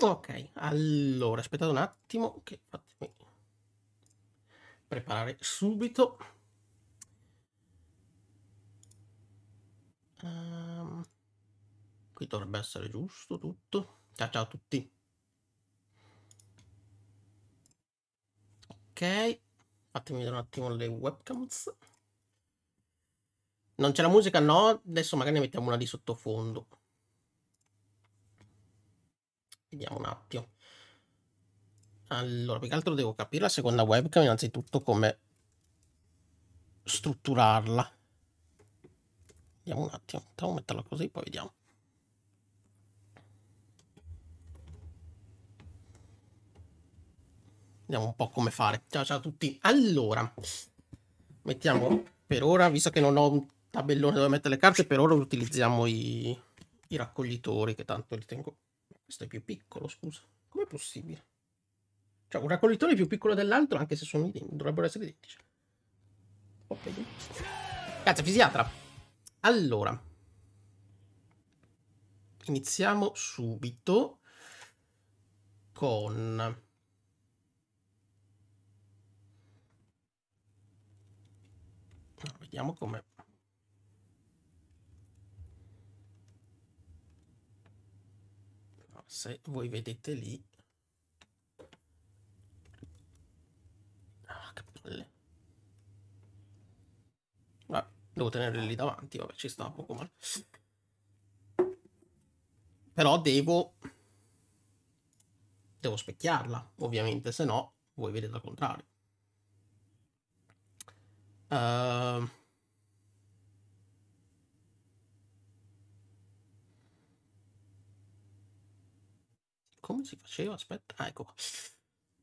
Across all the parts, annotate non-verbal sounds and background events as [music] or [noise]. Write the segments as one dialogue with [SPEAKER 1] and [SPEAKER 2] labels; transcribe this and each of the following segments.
[SPEAKER 1] Ok, allora aspettate un attimo che fatemi preparare subito. Um, qui dovrebbe essere giusto tutto. Ciao ciao a tutti. Ok, fatemi vedere un attimo le webcams. Non c'è la musica? No, adesso magari ne mettiamo una di sottofondo. Vediamo un attimo. Allora, più che altro devo capire la seconda webcam innanzitutto come strutturarla. Vediamo un attimo, intanto metterla così, poi vediamo. Vediamo un po' come fare. Ciao ciao a tutti. Allora, mettiamo per ora, visto che non ho un tabellone dove mettere le carte, per ora utilizziamo i, i raccoglitori, che tanto li tengo questo è più piccolo, scusa. Com'è possibile? Cioè, un raccoglitore più piccolo dell'altro, anche se sono identici, dovrebbero essere identici. Ok. Oh, Cazzo, fisiatra. Allora. Iniziamo subito con... Vediamo come se voi vedete lì ah che palle vabbè, ah, devo tenerle lì davanti vabbè ci sta poco male però devo devo specchiarla ovviamente se no voi vedete al contrario uh, come si faceva? Aspetta, ah, ecco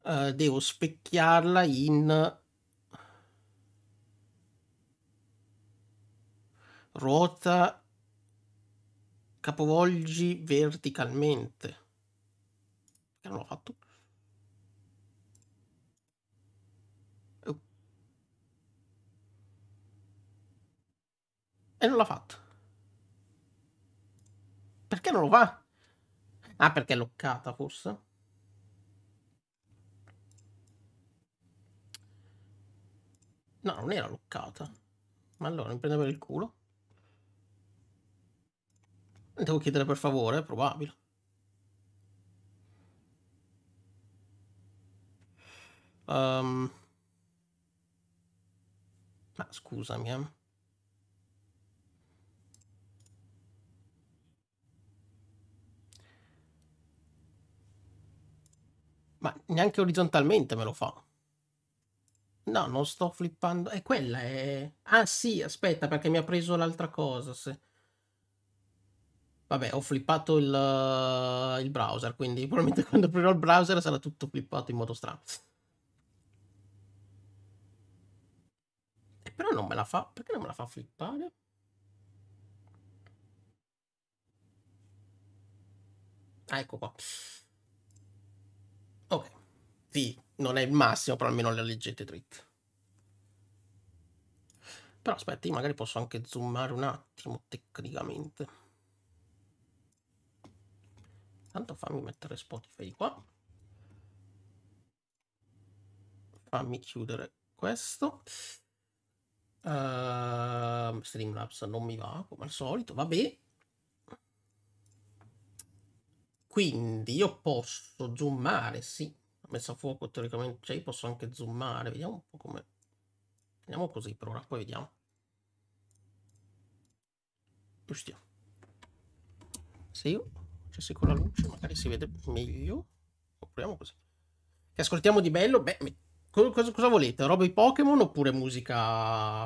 [SPEAKER 1] uh, devo specchiarla in ruota capovolgi verticalmente. Che non l'ho fatto. Oh. E non l'ha fatto. Perché non lo fa? Ah, perché è loccata forse? No, non era loccata. Ma allora mi prende per il culo. Devo chiedere per favore, è probabile. Um... Ma scusami, eh. Ma neanche orizzontalmente me lo fa. No, non sto flippando. È quella, è... Ah sì, aspetta, perché mi ha preso l'altra cosa. Se... Vabbè, ho flippato il, uh, il, browser, quindi probabilmente [laughs] quando aprirò il browser sarà tutto flippato in modo strano. E però non me la fa... Perché non me la fa flippare? Ah, ecco qua. Ok, V non è il massimo, però almeno la leggete dritte. Però aspetta, io magari posso anche zoomare un attimo tecnicamente. Tanto fammi mettere Spotify qua. Fammi chiudere questo. Uh, Streamlabs non mi va, come al solito, vabbè. Quindi io posso zoomare, sì. Ho messo a fuoco teoricamente, cioè io posso anche zoomare. Vediamo un po' come... Andiamo così per ora, poi vediamo. Giusto. Se io facessi con la luce magari si vede meglio. Proviamo così. Che ascoltiamo di bello? Beh, cosa, cosa volete? Roba i Pokémon oppure musica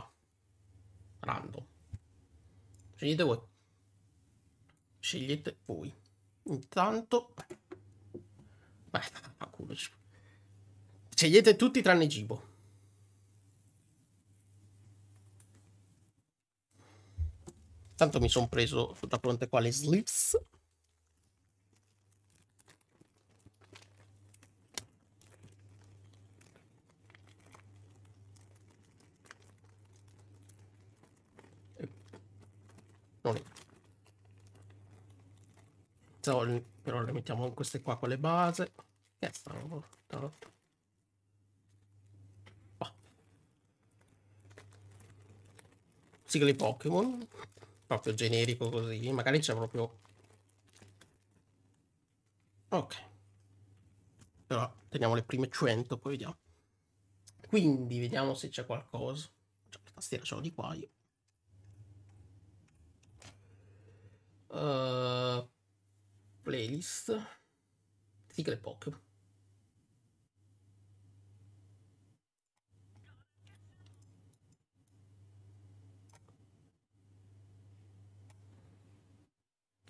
[SPEAKER 1] random? Scegliete voi. Scegliete voi. Intanto... Beh, scegliete tutti tranne Gibo. intanto mi sono preso da pronte qua le slips. Questa per le mettiamo queste qua con le base. Che strano, tanto. sigle Pokémon, proprio generico così, magari c'è proprio... Ok. Però teniamo le prime 100, poi vediamo. Quindi vediamo se c'è qualcosa. C'è cioè, la tastiera, ce l'ho di qua io. Uh, playlist, sigle POC.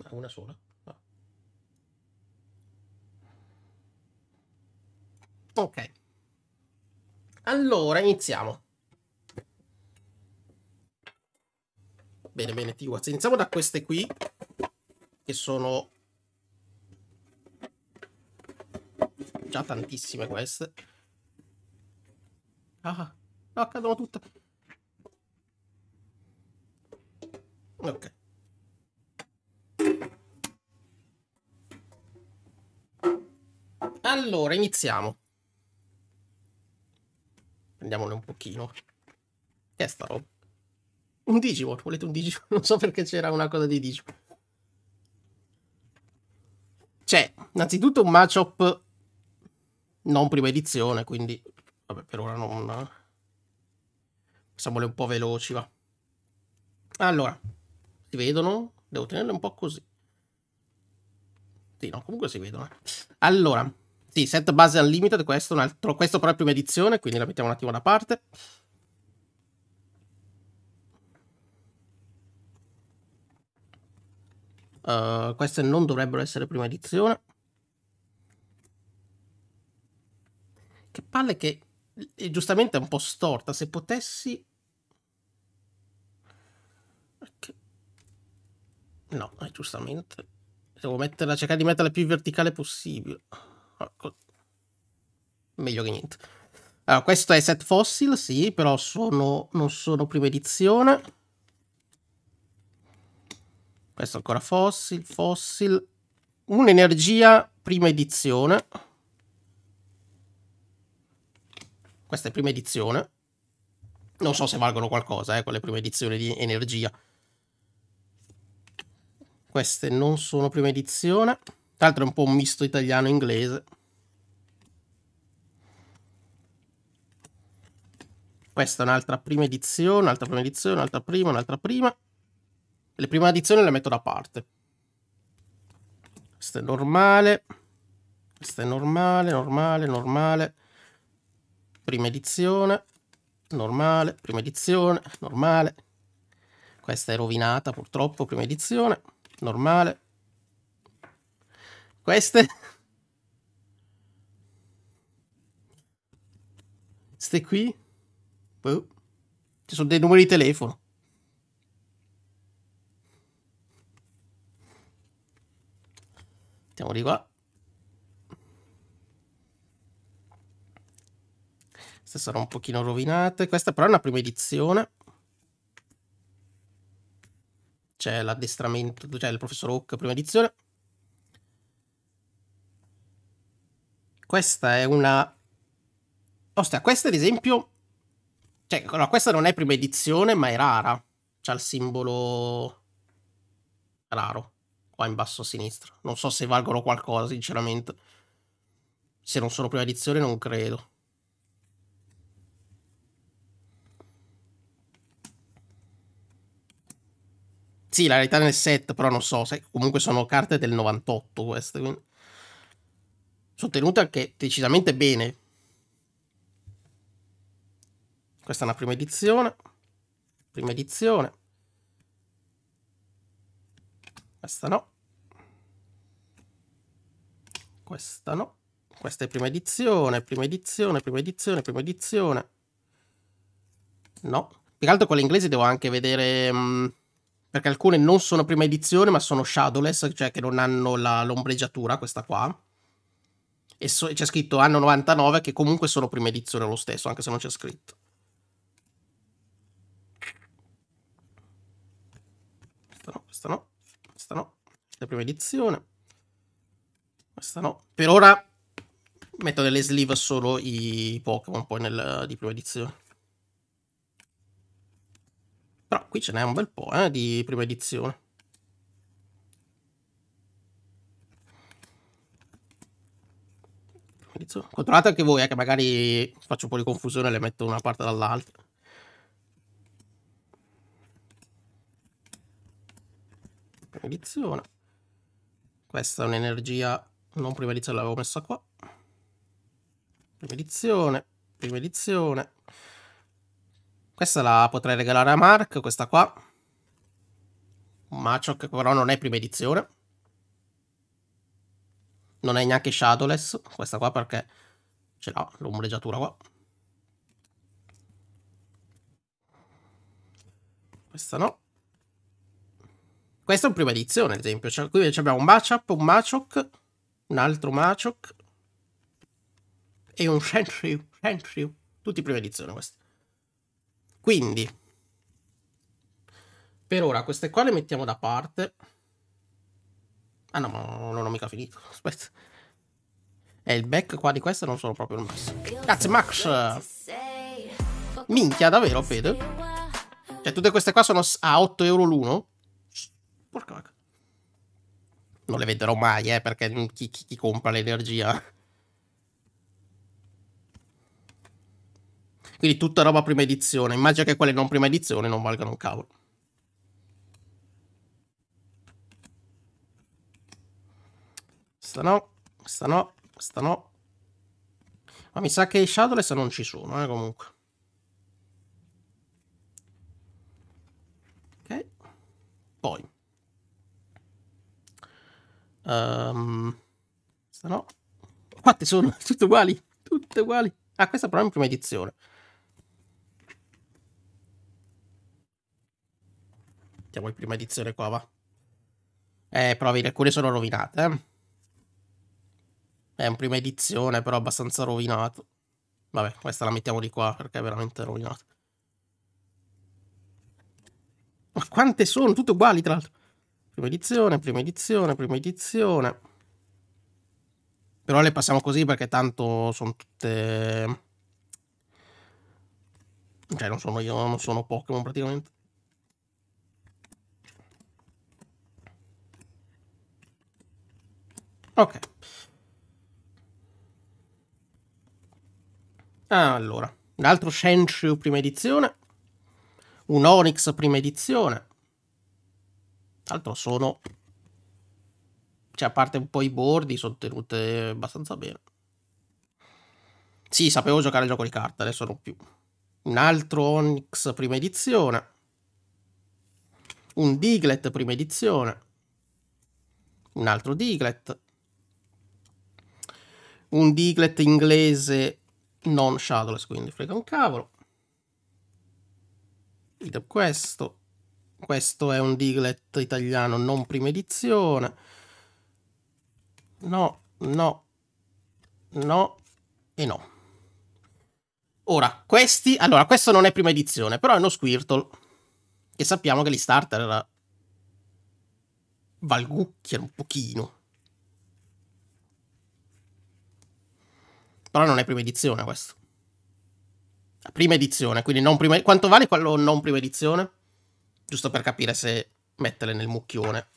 [SPEAKER 1] Ah, una sola. Ah. Ok. Allora, iniziamo. Bene, bene, Tiwaz. Iniziamo da queste qui, che sono già tantissime queste. Ah, no, ah, cadono tutte. Ok. Allora, iniziamo. Prendiamone un pochino. Che è sta roba? Un Digimon, volete un Digimon? [laughs] Non so perché c'era una cosa di Digimon. C'è, innanzitutto, un matchup non prima edizione, quindi vabbè, per ora non... le un po' veloci, va. Allora, si vedono? Devo tenerle un po' così. Sì, no, comunque si vedono. Eh. Allora, sì, set base unlimited, questo, un altro, questo però è prima edizione, quindi la mettiamo un attimo da parte. Uh, queste non dovrebbero essere prima edizione. Che palle che è giustamente un po' storta. Se potessi... No, è giustamente... Devo metterla, cercare di metterla più verticale possibile. Ecco. Meglio che niente. Allora, questo è Set Fossil, sì, però sono, non sono prima edizione. Questo ancora Fossil, Fossil. Un'energia prima edizione. Questa è prima edizione. Non so se valgono qualcosa, eh, quelle prime edizioni di energia. Queste non sono prima edizione. Tra l'altro è un po' un misto italiano-inglese. Questa è un'altra prima edizione, un'altra prima edizione, un'altra prima, un'altra prima. Le prime edizioni le metto da parte. Questa è normale. Questa è normale, normale, normale prima edizione, normale, prima edizione, normale. Questa è rovinata purtroppo, prima edizione, normale. Queste... Queste qui... Boh. Ci sono dei numeri di telefono. Andiamo di qua. Queste sono un pochino rovinate. Questa però è una prima edizione. C'è l'addestramento, cioè il professor Hook prima edizione. Questa è una... Ostia, questa ad esempio... Cioè, no, questa non è prima edizione, ma è rara. C'ha il simbolo raro qua in basso a sinistra. Non so se valgono qualcosa, sinceramente. Se non sono prima edizione, non credo. Sì, la realtà nel set, però non so, se comunque sono carte del 98 queste, quindi... Sono tenute anche decisamente bene. Questa è una prima edizione. Prima edizione. Questa no. Questa no. Questa è prima edizione, prima edizione, prima edizione, prima edizione. No. Più che altro con l'inglese devo anche vedere... Mh, mm, perché alcune non sono prima edizione, ma sono shadowless, cioè che non hanno la, l'ombreggiatura, questa qua. E so, c'è scritto anno 99, che comunque sono prima edizione lo stesso, anche se non c'è scritto. Questa no, questa no, questa no, la prima edizione. Questa no. Per ora metto nelle sleeve solo i Pokémon poi nel, di prima edizione. Però qui ce n'è un bel po' eh, di prima edizione. Controllate anche voi, eh, che magari faccio un po' di confusione e le metto una parte dall'altra. Prima edizione. Questa è un'energia non prima edizione, l'avevo messa qua. Prima edizione, prima edizione. Questa la potrei regalare a Mark, questa qua. Un macio che però non è prima edizione. Non è neanche Shadowless, questa qua perché ce l'ho, l'ombreggiatura qua. Questa no. Questa è un prima edizione, ad esempio. Cioè, qui abbiamo un matchup, un Machok, un altro Machok e un Shenryu. Shenryu. Tutti prima edizione questi. Quindi, per ora queste qua le mettiamo da parte. Ah no, ma non ho mica finito. [laughs] Aspetta. E eh, il back qua di questa non sono proprio il massimo. Grazie Max. Minchia, davvero, Fede? Cioè, tutte queste qua sono a 8 euro l'uno? Porca vacca. Non le vedrò mai, eh, perché chi, chi, chi compra l'energia? Quindi tutta roba prima edizione. Immagino che quelle non prima edizione non valgano un cavolo. Questa no, questa no, questa no. Ma mi sa che i Shadowless non ci sono, eh, comunque. Ok. Poi. Um, no. Quante sono? [laughs] Tutte uguali? Tutte uguali. Ah, questa però è in prima edizione. Mettiamo in prima edizione qua, va. Eh, però vedi, alcune sono rovinate, eh. È un prima edizione, però abbastanza rovinato. Vabbè, questa la mettiamo di qua, perché è veramente rovinata. Ma quante sono? Tutte uguali, tra l'altro. Prima edizione, prima edizione, prima edizione. Però le passiamo così perché tanto sono tutte... Cioè, non sono io, non sono Pokémon praticamente. Ok. allora, un altro Shenshyu prima edizione, un Onyx prima edizione. Tra l'altro sono, cioè a parte un po' i bordi, sono tenute abbastanza bene. Sì, sapevo giocare a gioco di carta, adesso non più. Un altro Onyx prima edizione. Un Diglett prima edizione. Un altro Diglett, un diglet inglese non shadowless, quindi frega un cavolo. Idem questo. Questo è un diglet italiano non prima edizione. No, no, no e no. Ora, questi... Allora, questo non è prima edizione, però è uno Squirtle. Che sappiamo che gli starter valgucchiano un pochino. Però non è prima edizione questo. prima edizione, quindi non prima... Quanto vale quello non prima edizione? Giusto per capire se metterle nel mucchione.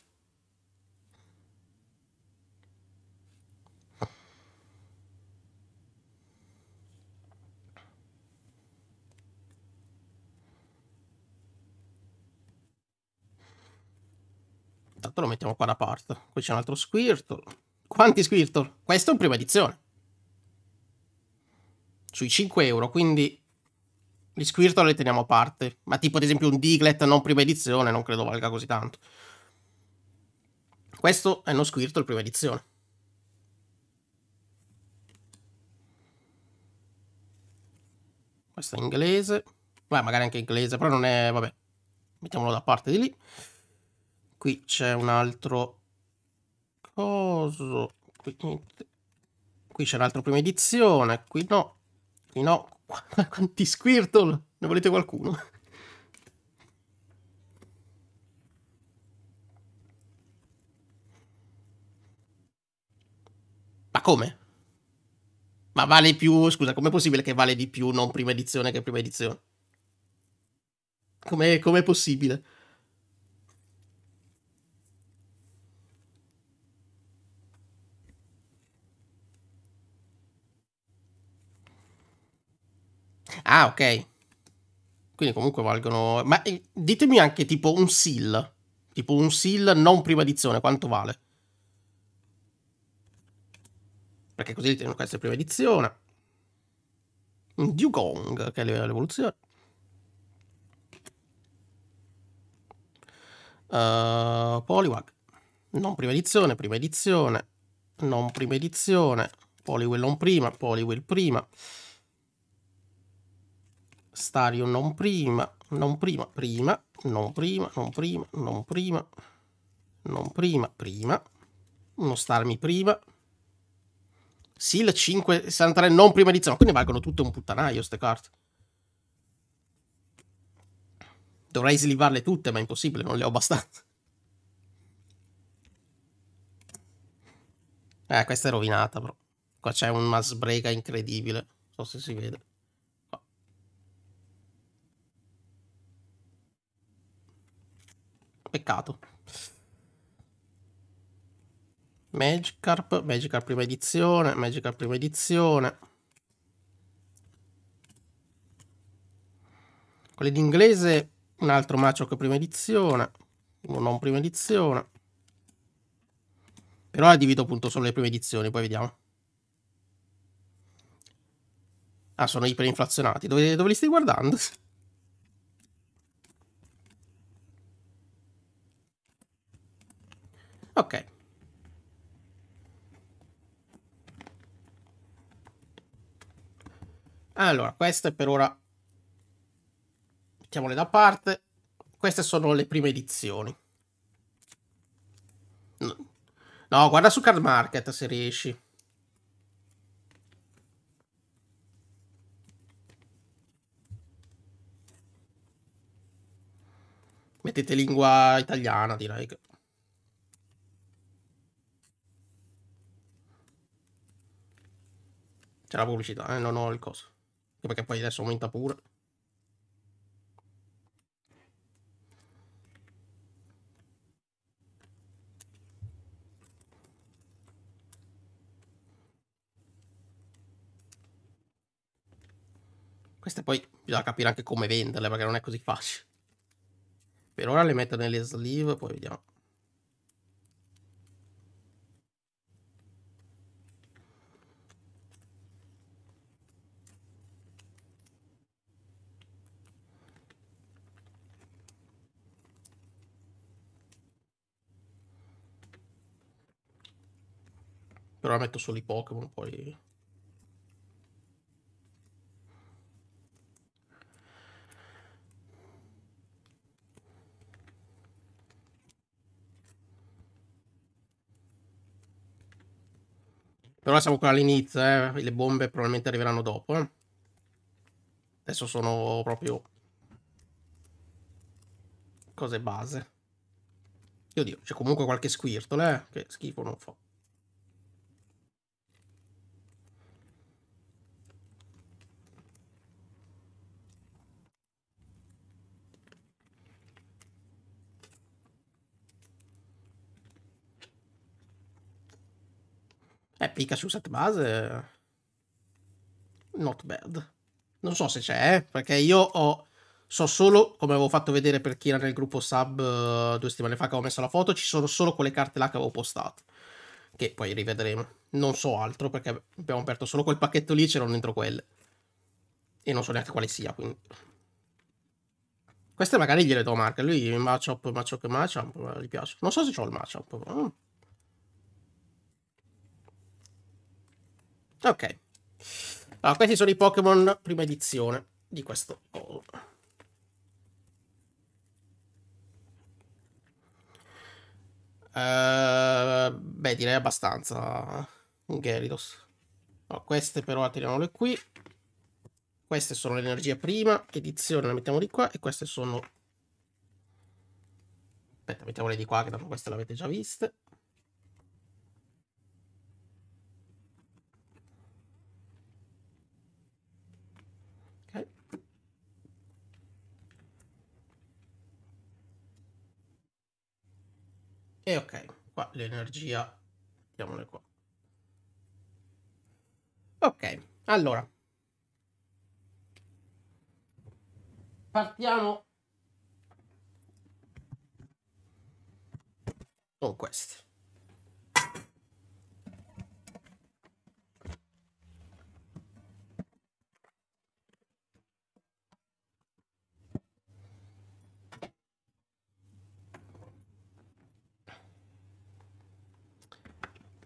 [SPEAKER 1] Intanto lo mettiamo qua da parte. Qui c'è un altro Squirtle. Quanti Squirtle? Questo è un prima edizione sui 5 euro, quindi gli Squirtle li teniamo a parte. Ma tipo ad esempio un Diglett non prima edizione non credo valga così tanto. Questo è uno Squirtle prima edizione. Questo è inglese. Beh, magari anche inglese, però non è... vabbè. Mettiamolo da parte di lì. Qui c'è un altro... Coso. Qui, qui c'è un altro prima edizione, qui no. No, quanti [laughs] Squirtle! Ne volete qualcuno? Ma come? Ma vale più... Scusa, com'è possibile che vale di più non prima edizione che prima edizione? Com'è com possibile? Ah, ok. Quindi comunque valgono... Ma eh, ditemi anche tipo un seal. Tipo un seal non prima edizione, quanto vale? Perché così tengono questa prima edizione. Un Dugong, che è a livello l'evoluzione. Uh, eh, Poliwag. Non prima edizione, prima edizione. Non prima edizione. Poliwell non prima, Poliwell prima stario non prima, non prima, prima, non prima, non prima, non prima, non prima, prima, non starmi prima. Sì, Sil 563 non prima di zona, quindi valgono tutte un puttanaio queste carte. Dovrei slivarle tutte, ma è impossibile, non le ho abbastanza. Eh, questa è rovinata, però. Qua c'è un masbrega incredibile. Non so se si vede. Peccato. Magikarp, Magikarp prima edizione, Magikarp prima edizione. Quelle d'inglese, un altro Machoke prima edizione, uno non prima edizione. Per ora divido appunto solo le prime edizioni, poi vediamo. Ah, sono iperinflazionati. Dove, dove li stai guardando? Ok. Allora, queste per ora mettiamole da parte. Queste sono le prime edizioni. No, guarda su Card Market se riesci. Mettete lingua italiana, direi che... C'è la pubblicità, eh? non ho il coso. Perché poi adesso aumenta pure. Queste poi bisogna capire anche come venderle perché non è così facile. Per ora le metto nelle sleeve, poi vediamo. Però metto solo i Pokémon poi. Però siamo ancora all'inizio, eh. le bombe probabilmente arriveranno dopo. Eh. Adesso sono proprio cose base. Oddio, c'è comunque qualche squirtole eh, che schifo non fa. Eh, pica su set base. Not bad. Non so se c'è, eh, perché io ho... So solo, come avevo fatto vedere per chi era nel gruppo sub uh, due settimane fa che avevo messo la foto, ci sono solo quelle carte là che avevo postato. Che poi rivedremo. Non so altro, perché abbiamo aperto solo quel pacchetto lì e c'erano dentro quelle. E non so neanche quale sia, quindi... Queste magari gliele do a Mark, lui Machop, Machop, Machop, gli piace. Non so se ho il Machop. però... Mm. Ok. Allora, questi sono i Pokémon prima edizione di questo haul. Uh, eh, beh, direi abbastanza eh, Gyarados. No, queste però tiriamole qui. Queste sono l'energia prima, edizione la mettiamo di qua e queste sono... Aspetta, mettiamole di qua che dopo queste le avete già viste. E ok, qua l'energia, mettiamole qua. Ok, allora. Partiamo con questi.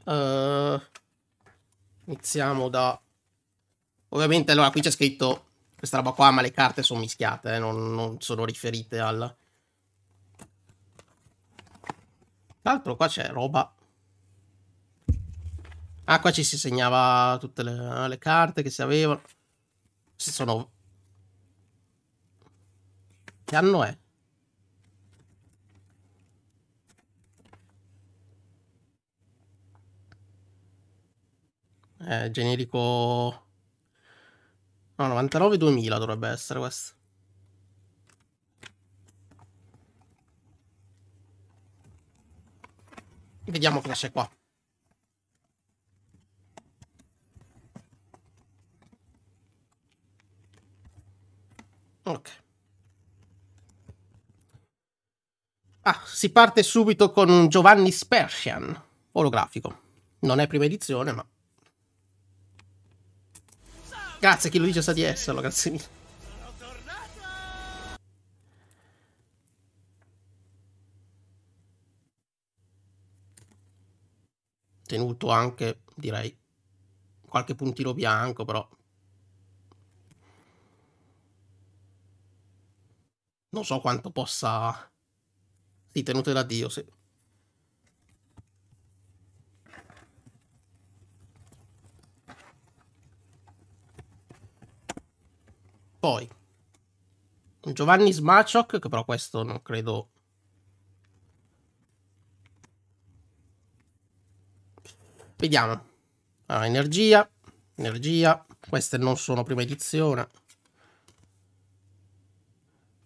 [SPEAKER 1] Eh, iniziamo da... Ovviamente, allora, qui c'è scritto questa roba qua, ma le carte sono mischiate, eh, non, non, sono riferite al... Tra l'altro qua c'è roba... Ah, qua ci si segnava tutte le, eh, le carte che si avevano. si sono... Che anno è? eh, generico... No, 99-2000 dovrebbe essere questo. Vediamo cosa c'è qua. Ok. Ah, si parte subito con Giovanni Spersian, olografico. Non è prima edizione, ma Cazzo, chi lo dice sa di esserlo, cazzo mio. Tenuto anche, direi, qualche puntino bianco, però. Non so quanto possa... Sì, tenuto da Dio, sì. Poi Giovanni Smaciok, che però questo non credo Vediamo. Allora, ah, energia, energia. Queste non sono prima edizione. A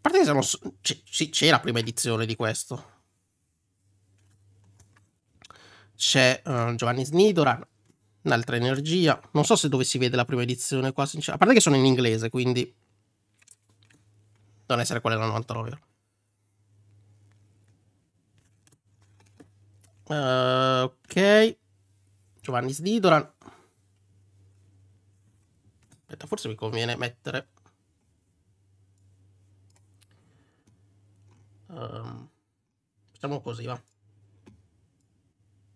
[SPEAKER 1] parte che Sì, c'è la prima edizione di questo. C'è uh, Giovanni Snidoran, un'altra energia. Non so se dove si vede la prima edizione qua, sinceramente. A parte che sono in inglese, quindi... Non essere quella della 99 euro. Uh, ok. Giovanni Snidoran. Aspetta, forse mi conviene mettere... Um, facciamo così, va.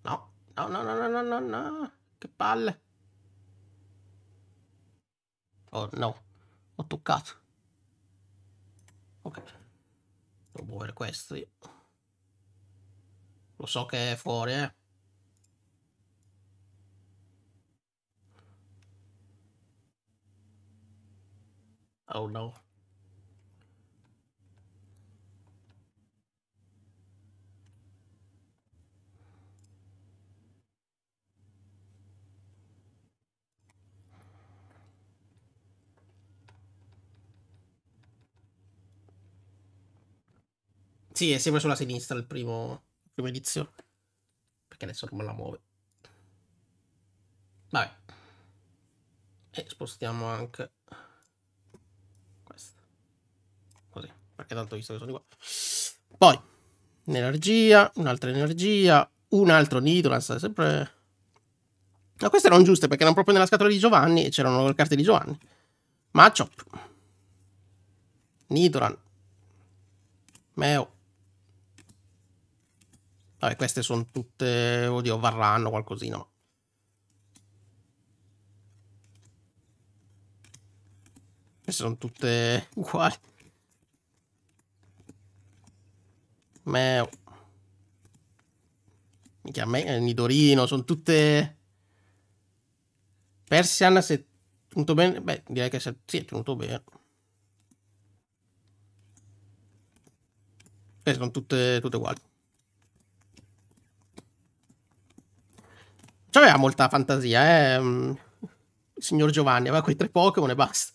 [SPEAKER 1] No, no, no, no, no, no, no. Che palle. Oh no, ho toccato. Ok. Devo muovere questi. Lo so che è fuori, eh. Oh no. Sì, è sempre sulla sinistra il primo, primo inizio. Perché adesso non me la muove. Vabbè. E spostiamo anche questa. Così, perché tanto visto che sono qua. Poi, energia, un'altra energia, un altro Nidolas, sempre... No, queste erano giuste perché erano proprio nella scatola di Giovanni e c'erano le carte di Giovanni. Machop. Nidoran. Meo. Vabbè, queste sono tutte, oddio, varranno qualcosina. Queste sono tutte [laughs] uguali. Meo. Mi me, eh, Nidorino, sono tutte... Persian, se tenuto bene... Beh, direi che si è tenuto bene. Queste sono tutte, tutte uguali. aveva molta fantasia, eh. Mm, il signor Giovanni aveva quei tre Pokémon e basta.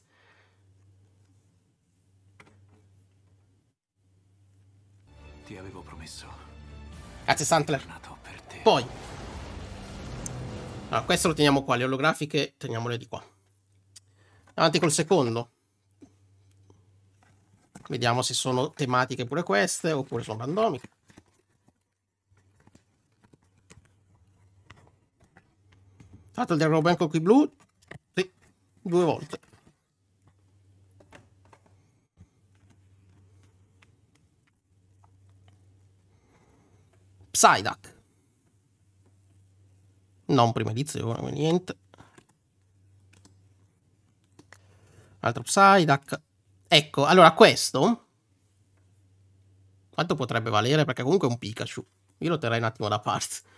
[SPEAKER 1] Ti avevo promesso. Grazie Santler. Poi. Allora, questo lo teniamo qua, le olografiche teniamole di qua. Avanti col secondo. Vediamo se sono tematiche pure queste oppure sono randomiche. Fatto il diavolo bianco qui blu? Sì, due volte. Psyduck. Non prima edizione, niente. Altro Psyduck. Ecco, allora questo... Quanto potrebbe valere? Perché comunque è un Pikachu. Io lo terrei un attimo da parte.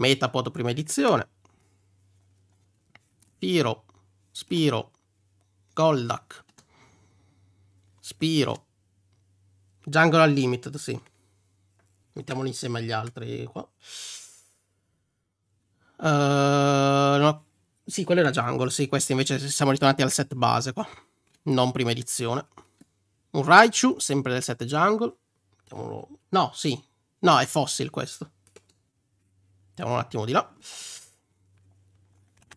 [SPEAKER 1] Metapod prima edizione, Piro, Spiro, Goldak, Spiro, Jungle Unlimited, sì. Mettiamoli insieme agli altri qua. Uh, no. Sì, quello era Jungle, sì, questi invece siamo ritornati al set base qua, non prima edizione. Un Raichu, sempre del set Jungle. Mettiamolo... No, sì, no, è Fossil questo. Andiamo un attimo di là.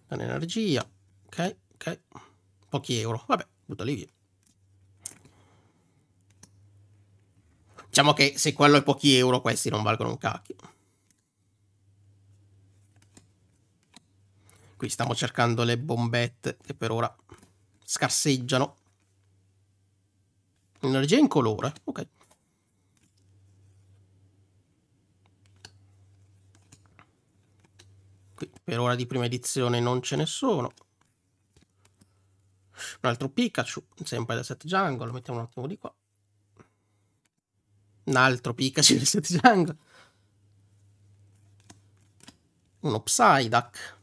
[SPEAKER 1] Energia. Ok, ok. Pochi euro. Vabbè, buttali via. Diciamo che se quello è pochi euro, questi non valgono un cacchio. Qui stiamo cercando le bombette che per ora scarseggiano. Energia in colore. Ok. per ora di prima edizione non ce ne sono. Un altro Pikachu, sempre da Set Jungle, lo mettiamo un attimo di qua. Un altro Pikachu del Set Jungle. Uno Psyduck.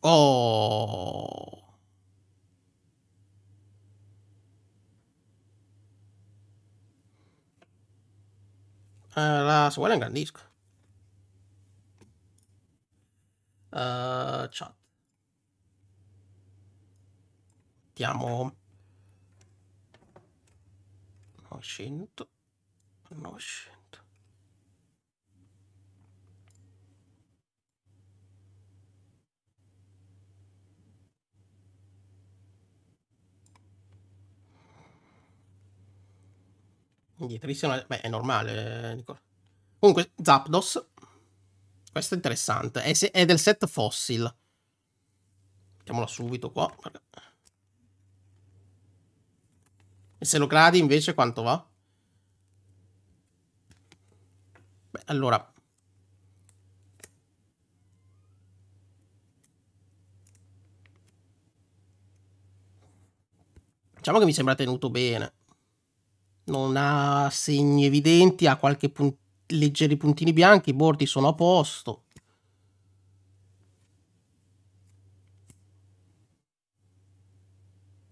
[SPEAKER 1] Oh! Uh, la scuola è un gran uh, chat. Mettiamo 900, 900. Indietrissimo, beh, è normale, eh, Nicola. Comunque, Zapdos questo è interessante. È, è del set Fossil. Mettiamola subito qua. E se lo gradi invece quanto va? Beh, allora... Diciamo che mi sembra tenuto bene. Non ha segni evidenti, ha qualche puntino leggeri puntini bianchi, i bordi sono a posto.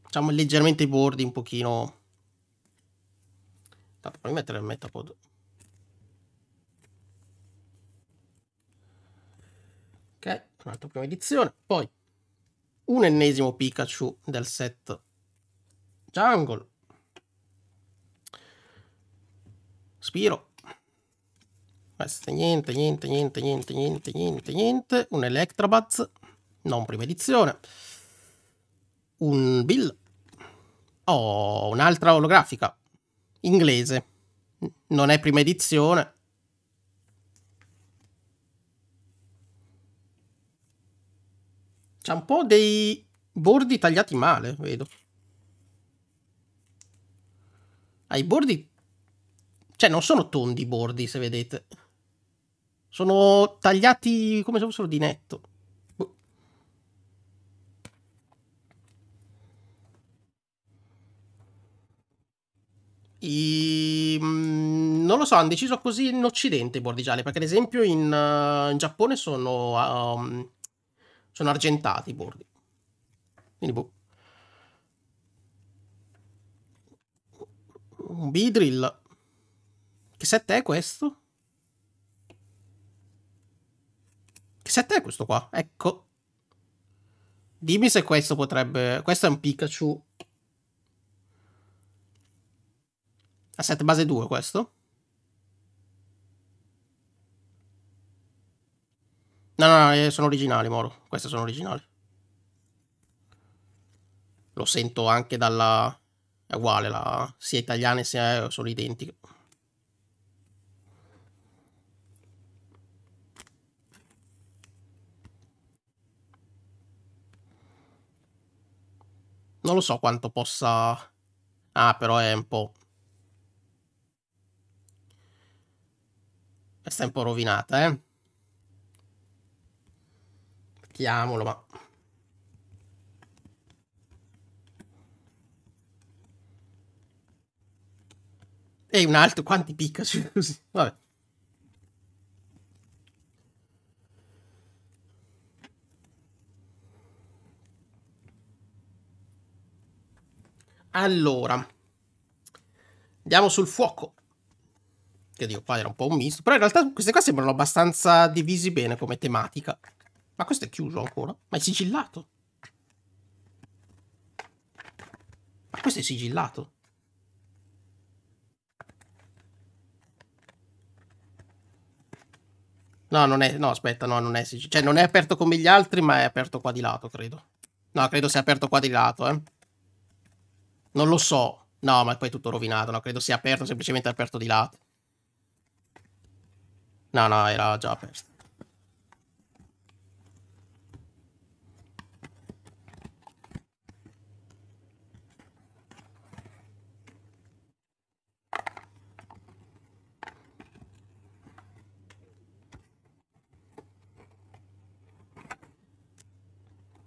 [SPEAKER 1] Facciamo leggermente i bordi un pochino... Tanto poi mettere il metapod. Ok, un'altra prima edizione. Poi, un ennesimo Pikachu del set Jungle. Spiro, queste niente, niente, niente, niente, niente, niente, niente. Un Electrabuzz, non prima edizione. Un Bill. Oh, un'altra olografica. Inglese. Non è prima edizione. C'è un po' dei bordi tagliati male, vedo. Ai bordi... Cioè, non sono tondi i bordi, se vedete. Sono tagliati come se fossero di netto. Boh. I... Mm, non lo so, hanno deciso così in occidente i bordi gialli, perché ad esempio in, eh, in Giappone sono, um, sono argentati i bordi. Quindi boh. un b Che set è questo? 7 è questo qua, ecco. Dimmi se questo potrebbe... Questo è un Pikachu. A 7 base 2 questo? No, no, no, eh, sono originali, Moro. Queste sono originali. Lo sento anche dalla... È uguale, la... sia italiane sia eh, sono identiche. Non lo so quanto possa... Ah, però è un po'... è un po' rovinata, eh. Mettiamolo, ma... E un altro, quanti picca, [laughs] scusi. Vabbè. Allora, andiamo sul fuoco. Che dico, qua era un po' un misto. Però in realtà queste qua sembrano abbastanza divisi bene come tematica. Ma questo è chiuso ancora? Ma è sigillato? Ma questo è sigillato? No, non è... No, aspetta, no, non è sigillato. Cioè, non è aperto come gli altri, ma è aperto qua di lato, credo. No, credo sia aperto qua di lato, eh. Non lo so. No, ma poi è tutto rovinato, no? Credo sia aperto, semplicemente aperto di lato. No, no, era già aperto.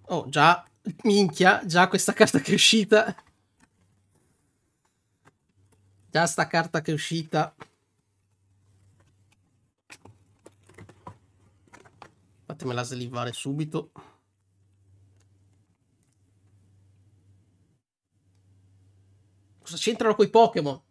[SPEAKER 1] Oh, già, minchia, già questa carta che è uscita. Già sta carta che è uscita. Fatemela slivare subito. Cosa c'entrano quei Pokémon?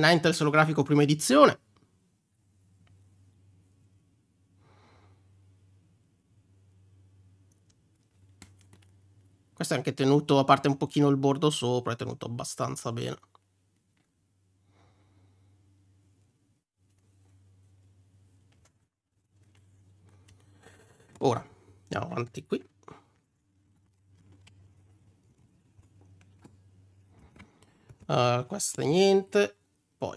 [SPEAKER 1] Ninetales grafico prima edizione. Questo è anche tenuto, a parte un pochino il bordo sopra, è tenuto abbastanza bene. Ora, andiamo avanti qui. Uh, eh, questo è niente. Poi.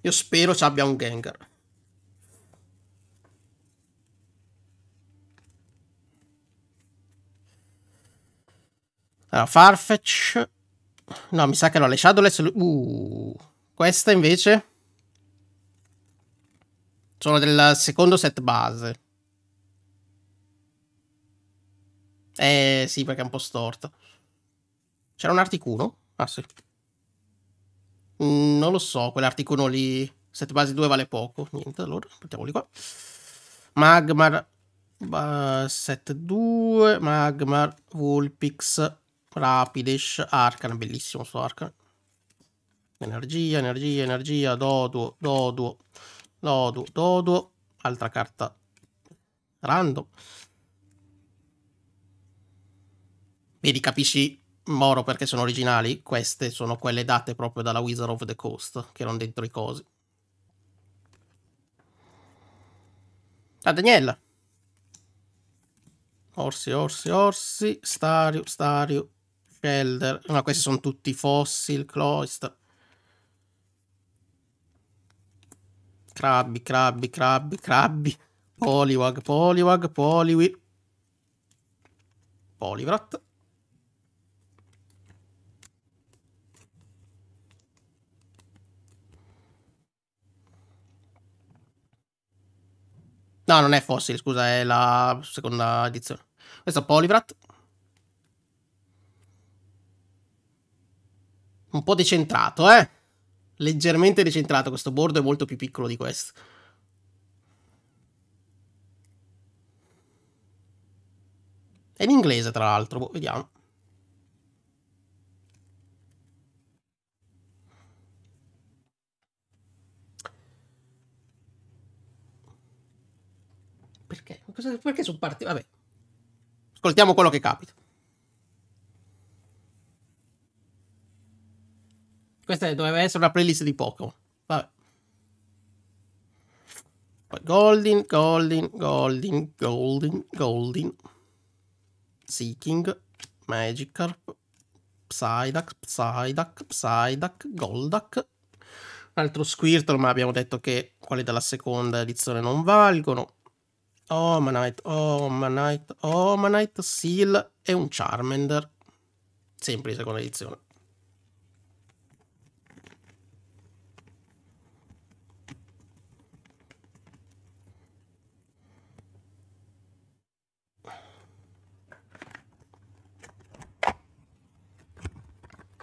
[SPEAKER 1] Io spero ci abbia un Gengar. Allora, Farfetch. No, mi sa che no, le Shadowless... Uh, questa invece... Sono del secondo set base. Eh sì, perché è un po' storta. C'era un Articuno? Ah sì. Mm, non lo so, quell'Articuno lì... set base 2 vale poco. Niente, allora, portiamoli qua. Magmar... Uh, 7-2, Magmar, Vulpix, Rapidish, Arcan, bellissimo sto Arcan. Energia, energia, energia, Doduo, Doduo, Doduo, Doduo, altra carta random. Vedi, capisci Moro perché sono originali? Queste sono quelle date proprio dalla Wizard of the Coast, che erano dentro i cosi. Ah, Daniela! Orsi, orsi, orsi, Stario, Stario, Shelder. No, questi sono tutti Fossil, Cloister. Crabbi, crabbi, crabbi, crabbi. Poliwag, Poliwag, Poliwi. Polivrat. No, non è Fossil, scusa, è la seconda edizione. Questo è Polivrat. Un po' decentrato, eh? Leggermente decentrato, questo bordo è molto più piccolo di questo. È in inglese, tra l'altro, boh, vediamo. Perché sono partiti? Vabbè. Ascoltiamo quello che capita. Questa doveva essere una playlist di Pokémon. Vabbè. Golden, Golden, Golden, Golden, Golden. Seeking, Magikarp, Psyduck, Psyduck, Psyduck, Golduck. Un altro Squirtle, ma abbiamo detto che quelli della seconda edizione non valgono. Omanite, Omanite, Omanite, Seal e un Charmander. Sempre di seconda edizione.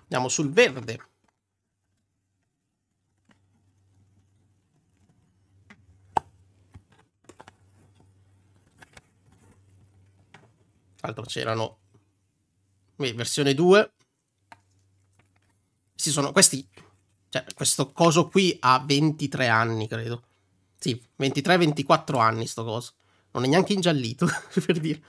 [SPEAKER 1] Andiamo sul verde. Tra l'altro c'erano versione 2. Si sono questi. Cioè, questo coso qui ha 23 anni, credo. Sì, 23-24 anni sto coso. Non è neanche ingiallito, [laughs] per dire.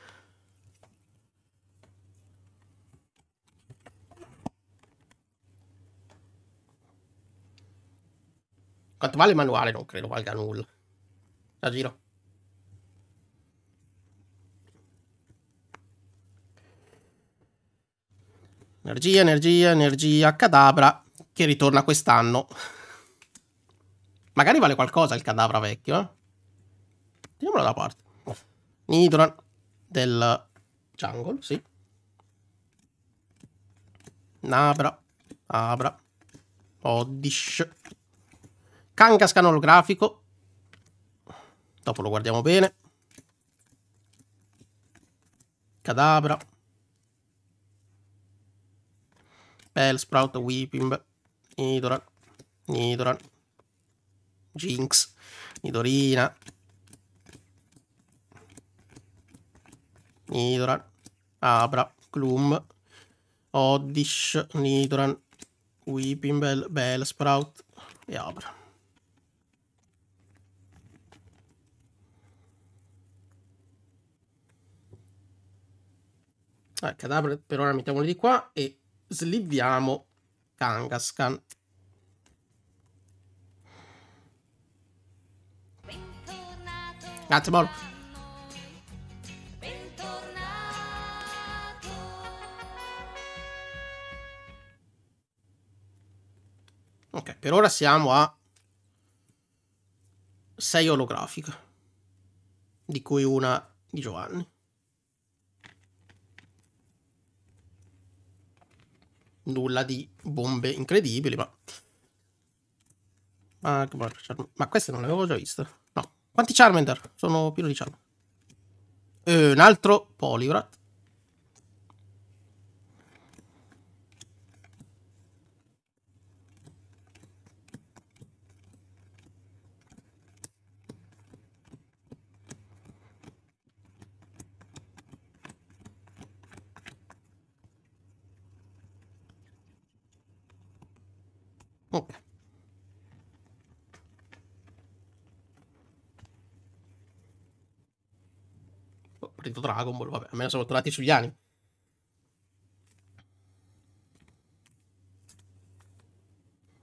[SPEAKER 1] Quanto vale il manuale? Non credo valga nulla. La giro. Energia, energia, energia, cadabra, che ritorna quest'anno. Magari vale qualcosa il cadavra vecchio, eh? Teniamolo da parte. Nidoran del jungle, sì. Nabra, Abra, Oddish. Kangaskhan olografico. Dopo lo guardiamo bene. Cadabra. Bellsprout, Weeping, Nidoran, Nidoran, Jinx, Nidorina, Nidoran, Abra, Gloom, Oddish, Nidoran, Weeping Bell, Bellsprout e Abra. Ah, cadavere per ora mettiamoli di qua e sliviamo Kangaskhan. Grazie Paolo. Ok, per ora siamo a 6 olografiche, di cui una di Giovanni. nulla di bombe incredibili, ma... Ma, ma queste non le avevo già viste. No. Quanti Charmander? Sono pieno di Charmander. Eh, un altro Poliwrath. Dragon Ball, vabbè, almeno siamo tornati sugli anni.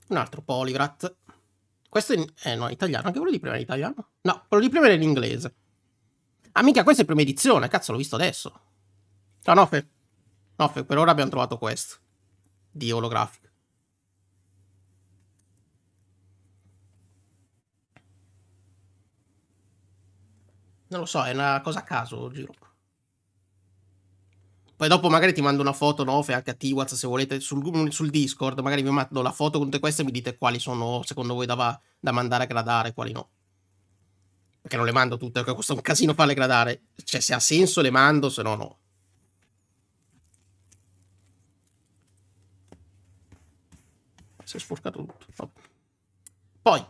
[SPEAKER 1] Un altro Polygrath. Questo è in... Eh no, è italiano, anche quello di prima è italiano. No, quello di prima era in inglese. Ah mica, questa è prima edizione, cazzo l'ho visto adesso. No, no, fe... per ora abbiamo trovato questo. Di holographic. Non lo so, è una cosa a caso, giro. Poi dopo magari ti mando una foto, no? anche a t WhatsApp se volete, sul, sul Discord, magari vi mando la foto con tutte queste e mi dite quali sono secondo voi da, da mandare a gradare, quali no. Perché non le mando tutte, perché costa un casino farle gradare. Cioè se ha senso le mando, se no no. Si è sporcato tutto. Vabbè. Poi,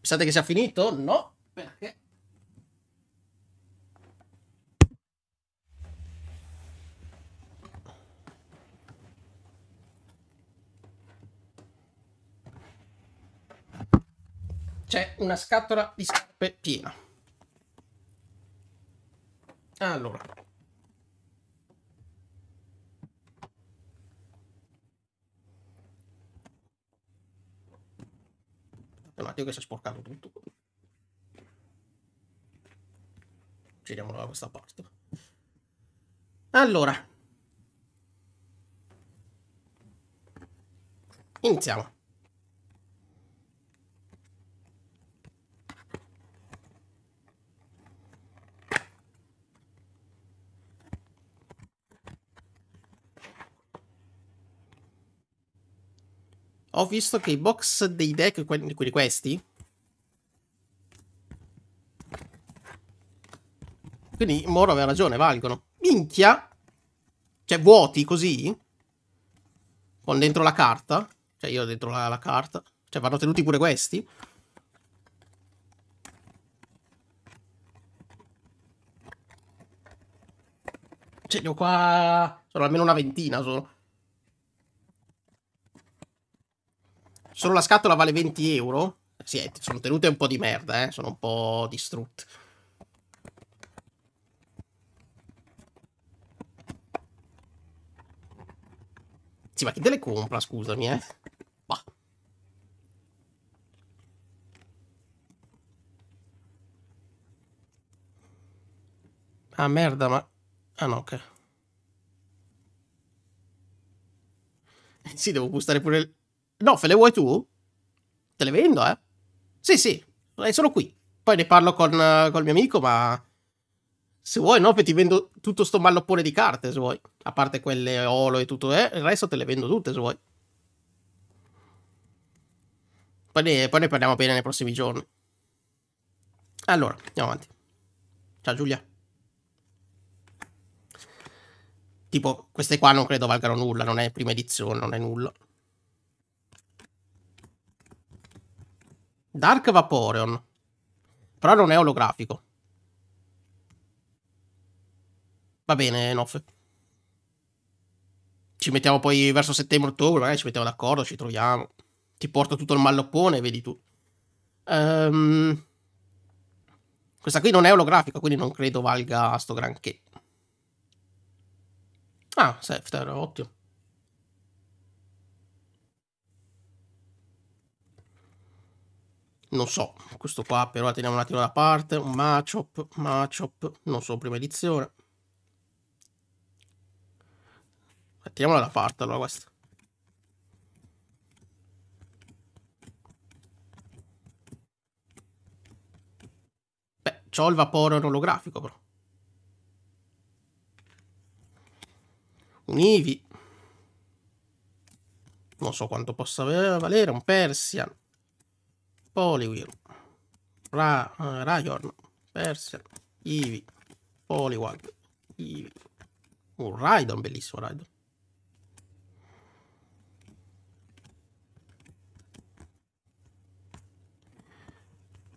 [SPEAKER 1] pensate che sia finito? No, perché c'è una scatola di scarpe piena. Allora. Un attimo che si è sporcato tutto. Giriamolo da questa parte. Allora. Iniziamo. ho visto che i box dei deck, quelli questi, quindi Moro aveva ragione, valgono. Minchia! Cioè, vuoti così? Con dentro la carta? Cioè, io ho dentro la, la carta? Cioè, vanno tenuti pure questi? Cioè, ne ho qua... Sono almeno una ventina, solo. Solo la scatola vale 20 euro. Sì, eh, sono tenute un po' di merda, eh. Sono un po' distrutte. Sì, ma chi te le compra, scusami, eh? Ah, merda, ma... Ah, no, ok. [laughs] Sì, devo gustare pure... No, le vuoi tu? Te le vendo, eh? Sì, sì, eh, sono qui. Poi ne parlo con, il mio amico, ma... Se vuoi, no, ti vendo tutto sto malloppone di carte, se vuoi. A parte quelle Olo e tutto, eh? Il resto te le vendo tutte, se vuoi. Poi ne, poi ne parliamo bene nei prossimi giorni. Allora, andiamo avanti. Ciao Giulia. Tipo, queste qua non credo valgano nulla, non è prima edizione, non è nulla. Dark Vaporeon. Però non è olografico. Va bene, Noff. Ci mettiamo poi verso settembre-ottobre, magari ci mettiamo d'accordo, ci troviamo. Ti porto tutto il malloppone, vedi tu. Um, questa qui non è olografica, quindi non credo valga sto granché. Ah, Sefter, ottimo. non so, questo qua però la teniamo un attimo da parte, un matchup, matchup, non so, prima edizione. Mettiamola da parte allora questa. Beh, c'ho il vapore orolografico però. Un Ivi. Non so quanto possa valere, un Persian. Poliwhirl, Ra, uh, eh, Rayorn, Persian, Eevee, Poliwag, Eevee. Un oh, Raidon, bellissimo Raidon.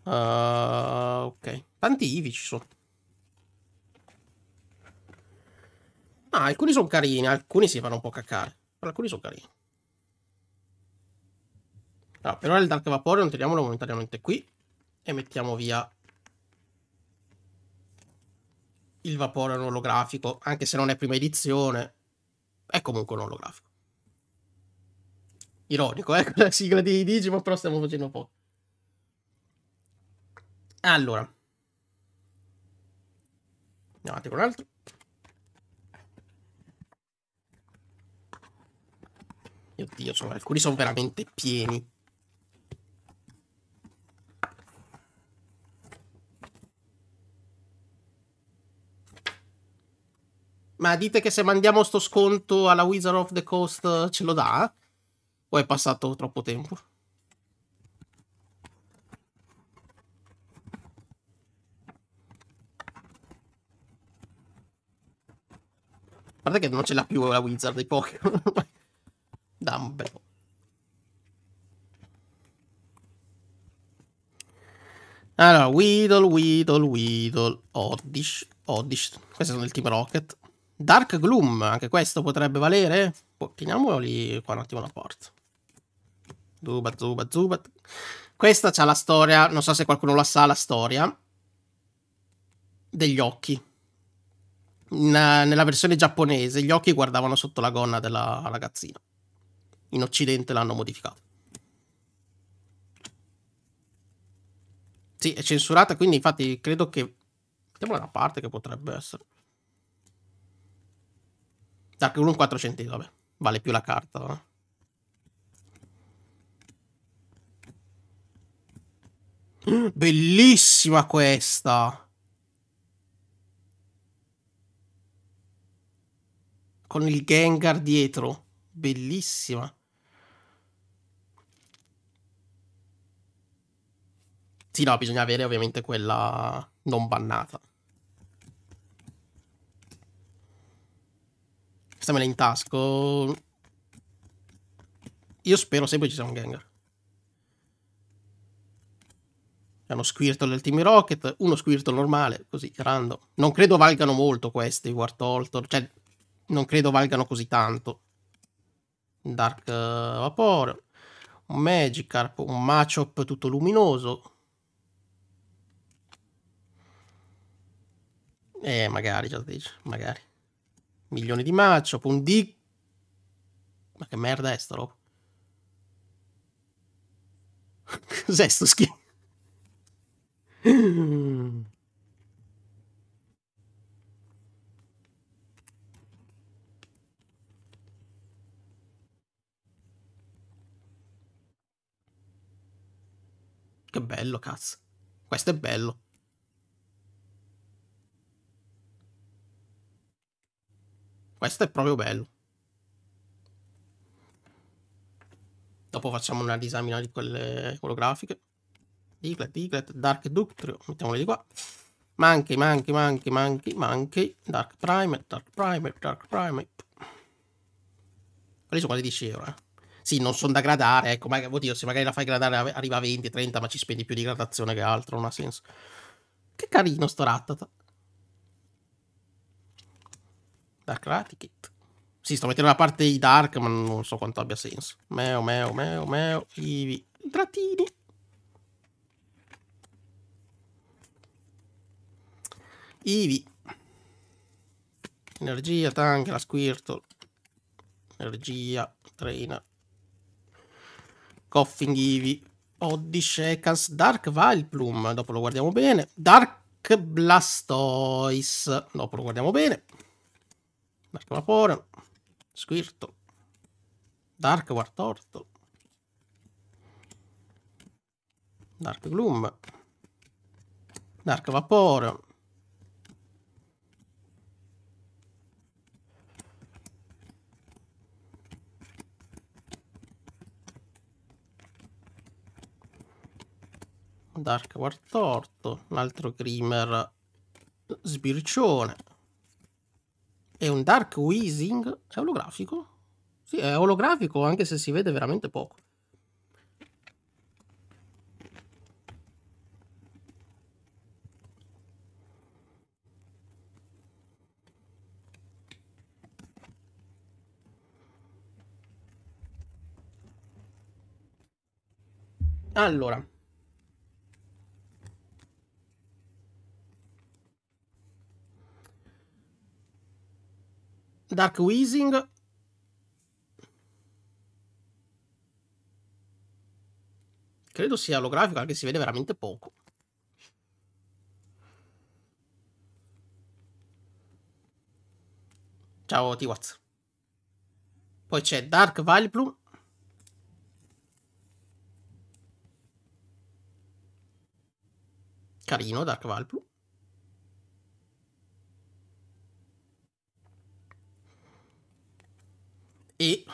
[SPEAKER 1] Uh, ok, tanti Eevee ci sono. Ah, alcuni sono carini, alcuni si fanno un po' caccare, però alcuni sono carini. Allora, ah, per ora il Dark Vaporeon tiriamolo momentaneamente qui e mettiamo via il vapore olografico, anche se non è prima edizione, è comunque un olografico. Ironico, eh, [laughs] la sigla di Digimon, però stiamo facendo poco. Allora. Andiamo avanti con un altro. Oddio, sono, alcuni sono veramente pieni. Ma dite che se mandiamo sto sconto alla Wizard of the Coast eh, ce lo dà? O è passato troppo tempo? A parte che non ce l'ha più la Wizard dei Pokémon. [laughs] da Allora, Weedle, Weedle, Weedle, Oddish, Oddish. Queste sono il Team Rocket. Dark Gloom, anche questo potrebbe valere? Boh, teniamolo lì qua un attimo la porta. Zubat, zubat, zubat. Questa c'ha la storia, non so se qualcuno la sa, la storia degli occhi. In, eh, nella versione giapponese gli occhi guardavano sotto la gonna della ragazzina. In occidente l'hanno modificato. Sì, è censurata, quindi infatti credo che... Mettiamola da parte che potrebbe essere. Tac 1 4 centesimi, vabbè. Vale più la carta. No? Bellissima questa! Con il Gengar dietro. Bellissima. Sì, no, bisogna avere ovviamente quella non bannata. stamela in tasco. Io spero sempre ci sia un Gengar. C'è uno Squirtle del Team Rocket, uno Squirtle normale, così, random. Non credo valgano molto questi, Wartoltor, cioè, non credo valgano così tanto. Dark uh, Vapor, un Magikarp, un Machop tutto luminoso. Eh, magari, già dici, magari. Milione di match, un D. Ma che merda è sta roba? [laughs] Cos'è sto schifo? Che bello, cazzo. Questo è bello. Questo è proprio bello. Dopo facciamo una disamina di quelle holografiche. Diglett, Diglett, Dark Ductrio, mettiamole di qua. Manchi, manchi, manchi, manchi, manchi. Dark Primer, Dark Primer, Dark Primer. Quelli sono quasi 10 euro, eh. Sì, non sono da gradare, ecco, ma oddio, se magari la fai gradare arriva a 20, 30, ma ci spendi più di gradazione che altro, non ha senso. Che carino sto Rattata. Dark Raticket. Sì, sto mettendo da parte i Dark, ma non so quanto abbia senso. Meo, meo, meo, meo, Ivi. Dratini. Ivi. Energia, tank, la Squirtle. Energia, Traina. Coffing, Ivi. Oddi, Shekans, Dark Valplum. Dopo lo guardiamo bene. Dark Blastoise. Dopo lo guardiamo bene. Dark Vapore, Squirto, Dark War Torto, Dark Gloom, Dark Vapore, Dark War un altro Grimer sbircione. È un Dark Weezing? È olografico? Sì, è olografico, anche se si vede veramente poco. Allora, Dark Weezing. Credo sia olografica, anche si vede veramente poco. Ciao Tiwaz. Poi c'è Dark Vileplume. Carino Dark Vileplume. e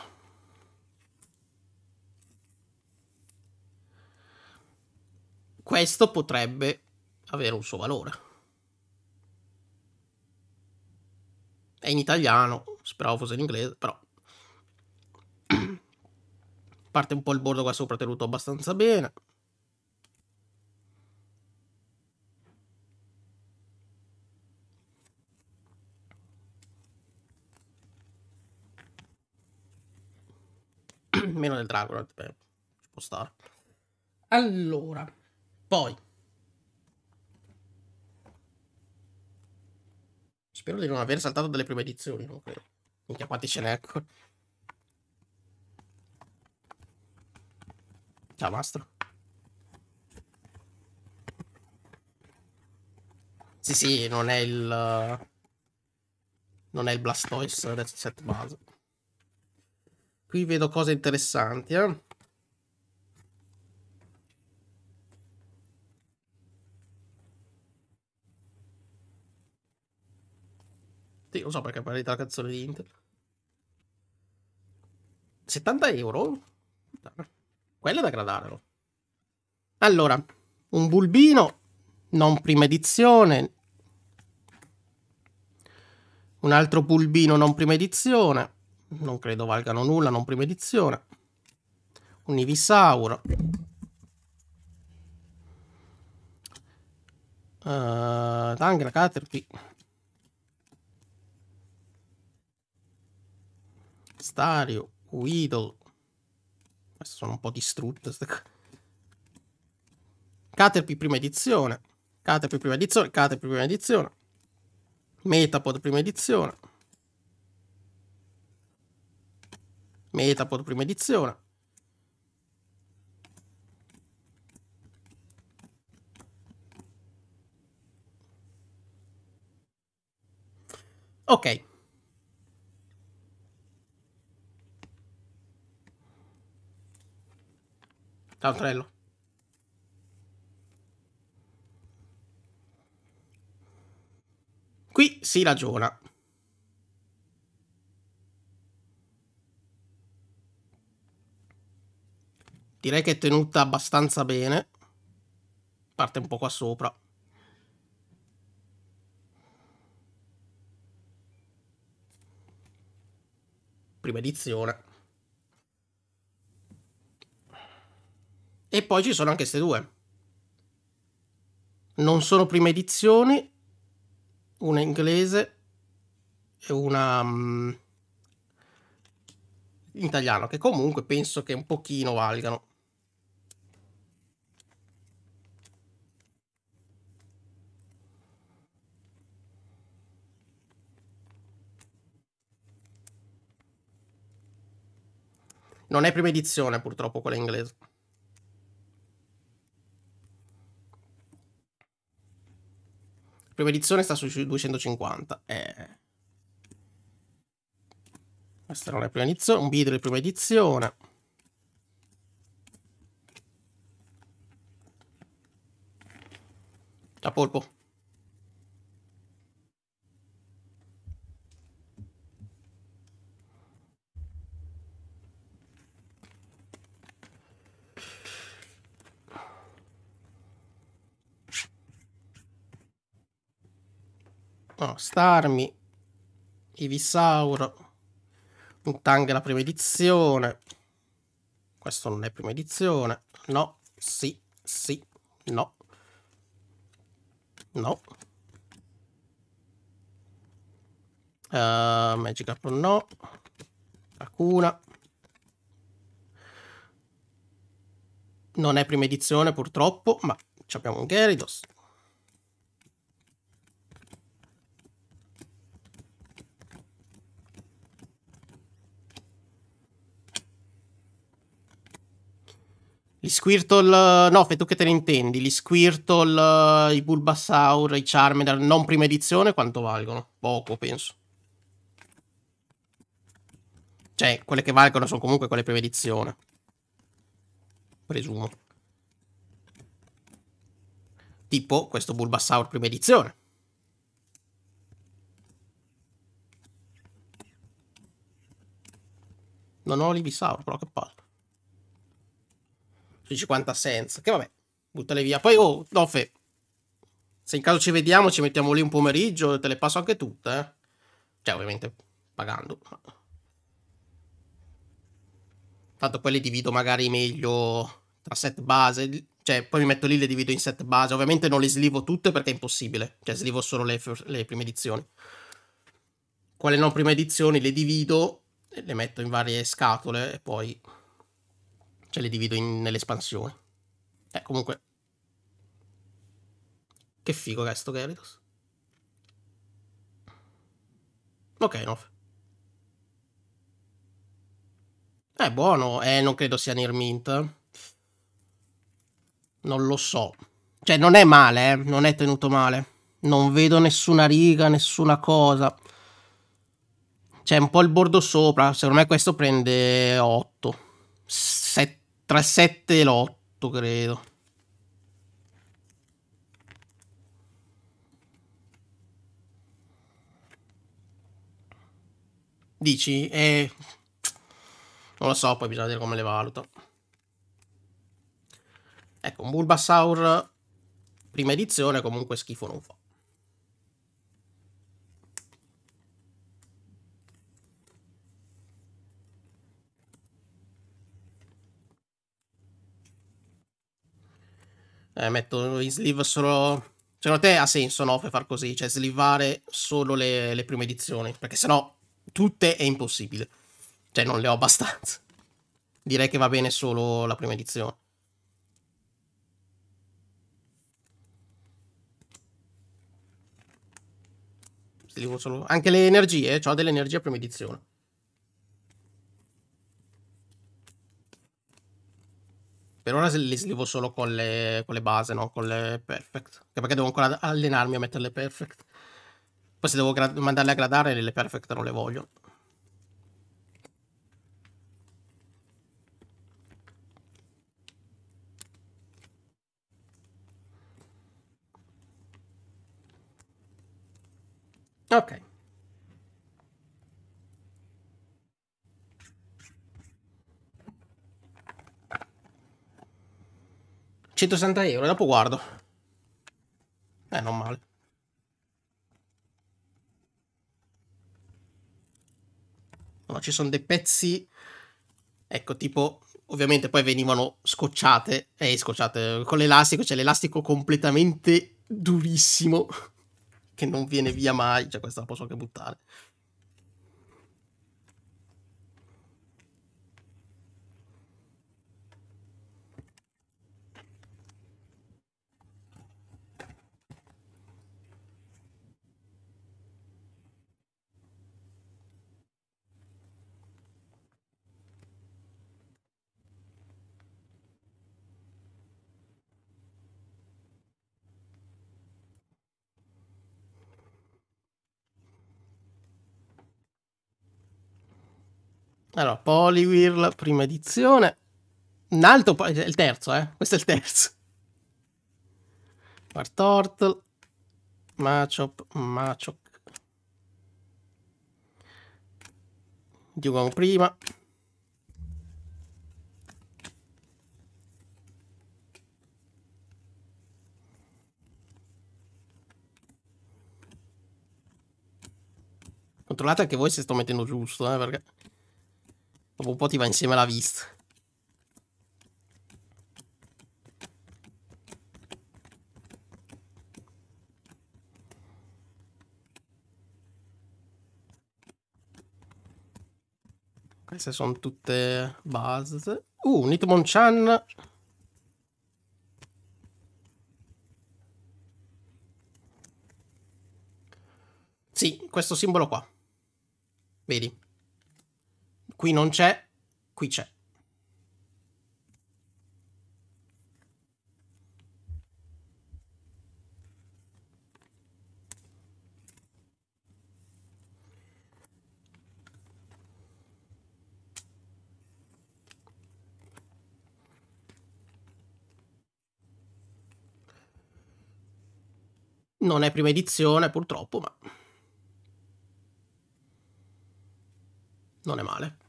[SPEAKER 1] questo potrebbe avere un suo valore. È in italiano, speravo fosse in inglese, però [clears throat] parte un po' il bordo qua sopra tenuto abbastanza bene. meno del Dracula, beh, ci può stare. Allora, poi. Spero di non aver saltato delle prime edizioni, non credo. Minchia, quanti ce n'è ancora. Ecco. Ciao, mastro. Sì, sì, non è il... Eh, non è il Blastoise del set base. Qui vedo cose interessanti, eh? Sì, non so perché parli della canzone di Inter. 70 euro? Quella è da gradare. Oh. Allora, un bulbino, non prima edizione. Un altro bulbino non prima edizione non credo valgano nulla, non prima edizione. Un Ivisaur. Uh, eh, Tangra, Caterpie. Stario, Weedle. Queste sono un po' distrutte. Caterpie prima edizione. Caterpie prima edizione, Caterpie prima edizione. Metapod prima edizione. Metapod prima edizione. Ok. Ciao Trello. Qui si ragiona. direi che è tenuta abbastanza bene parte un po' qua sopra prima edizione e poi ci sono anche queste due non sono prime edizioni una inglese e una um, mm, italiano che comunque penso che un pochino valgano Non è prima edizione purtroppo quella inglese. prima edizione sta su 250. Eh. Questa non è prima edizione, un video di prima edizione. Da polpo. No, Starmi, Ivisauro, Puntang la prima edizione. Questo non è prima edizione. No, sì, sì, no. No. Uh, Magic Up no. Lacuna. Non è prima edizione purtroppo, ma abbiamo un Geridos, Gli Squirtle, eh, no, fai tu che te ne intendi, gli Squirtle, eh, i Bulbasaur, i Charmander, non prima edizione, quanto valgono? Poco, penso. Cioè, quelle che valgono sono comunque quelle prima edizione. Presumo. Tipo questo Bulbasaur prima edizione. Non ho l'Ibisaur, però che palle sui 50 cents, che vabbè, buttale via. Poi, oh, Dofe, se in caso ci vediamo, ci mettiamo lì un pomeriggio, te le passo anche tutte, eh? Cioè, ovviamente, pagando. Tanto poi le divido magari meglio tra set base, cioè, poi mi metto lì e le divido in set base. Ovviamente non le slivo tutte perché è impossibile, cioè, slivo solo le, le prime edizioni. Quelle non prime edizioni le divido, e le metto in varie scatole e poi... Cioè le divido in, nell'espansione. Eh, comunque... Che figo che è sto Gyarados. Ok, no. È eh, buono. Eh, non credo sia Nirmint. Non lo so. Cioè, non è male, eh. Non è tenuto male. Non vedo nessuna riga, nessuna cosa. C'è un po' il bordo sopra. Secondo me questo prende 8. 7. Tra il 7 e l'8, credo. Dici? Eh, non lo so, poi bisogna vedere come le valuto. Ecco, un Bulbasaur prima edizione comunque schifo non fa. eh, metto in sleeve solo... Secondo te ha senso, no, per far così? Cioè, slivare solo le, le prime edizioni? Perché sennò tutte è impossibile. Cioè, non le ho abbastanza. Direi che va bene solo la prima edizione. Solo... Anche le energie, eh, ho dell'energia prima edizione. Per ora li slivo solo con le, con le base, no? Con le perfect. Perché devo ancora allenarmi a metterle perfect. Poi se devo mandarle a gradare le perfect non le voglio. Ok. 160 euro, e dopo guardo. Eh, non male. No, ci sono dei pezzi, ecco, tipo, ovviamente poi venivano scocciate, eh, scocciate, con l'elastico, c'è cioè l'elastico completamente durissimo, [laughs] che non viene via mai, cioè questa la posso anche buttare. Allora, Poliwhirl, prima edizione. Un altro, è il terzo, eh. Questo è il terzo. Bartortle, Machop, Machok. Dugong prima. Controllate anche voi se sto mettendo giusto, eh, perché... Dopo un po' ti va insieme la vista. Queste sono tutte base. Uh, Nitmon Chan. Sì, questo simbolo qua. Vedi? qui non c'è, qui c'è. Non è prima edizione purtroppo, ma non è male.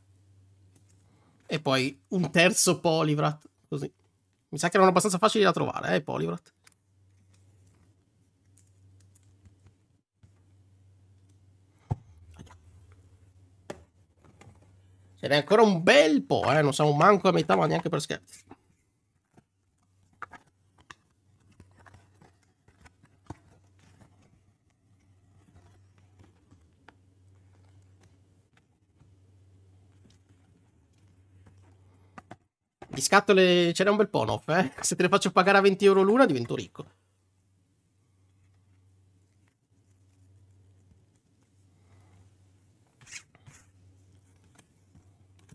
[SPEAKER 1] E poi un terzo Polivrat, così. Mi sa che erano abbastanza facili da trovare, eh, Polivrat. Ce n'è ancora un bel po', eh, non siamo manco a metà, ma neanche per scherzo. scatole ce n'è un bel po' off, eh? [laughs] Se te le faccio pagare a 20 euro l'una divento ricco.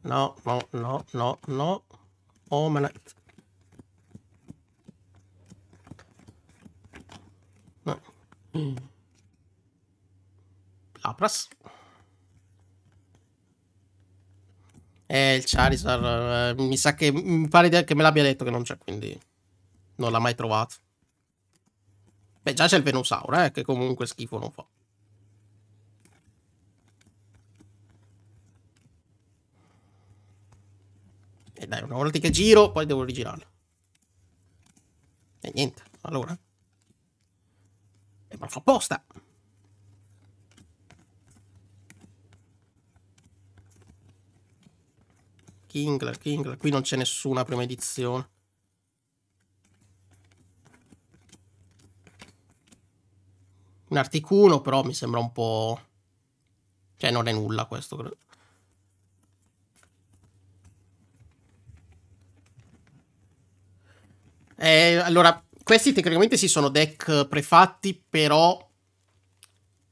[SPEAKER 1] No, no, no, no, no. Oh, me la... No. Lapras. Eh, il Charizard, eh, mi sa che, mi pare che me l'abbia detto che non c'è, quindi non l'ha mai trovato. Beh, già c'è il Venusaur, eh, che comunque schifo non fa. E dai, una volta che giro, poi devo rigirarlo. E niente, allora. E eh, ma fa apposta! Kingler, Kingler. Qui non c'è nessuna prima edizione. Un Articuno però mi sembra un po'... Cioè non è nulla questo credo. Eh, allora, questi tecnicamente sì sono deck prefatti, però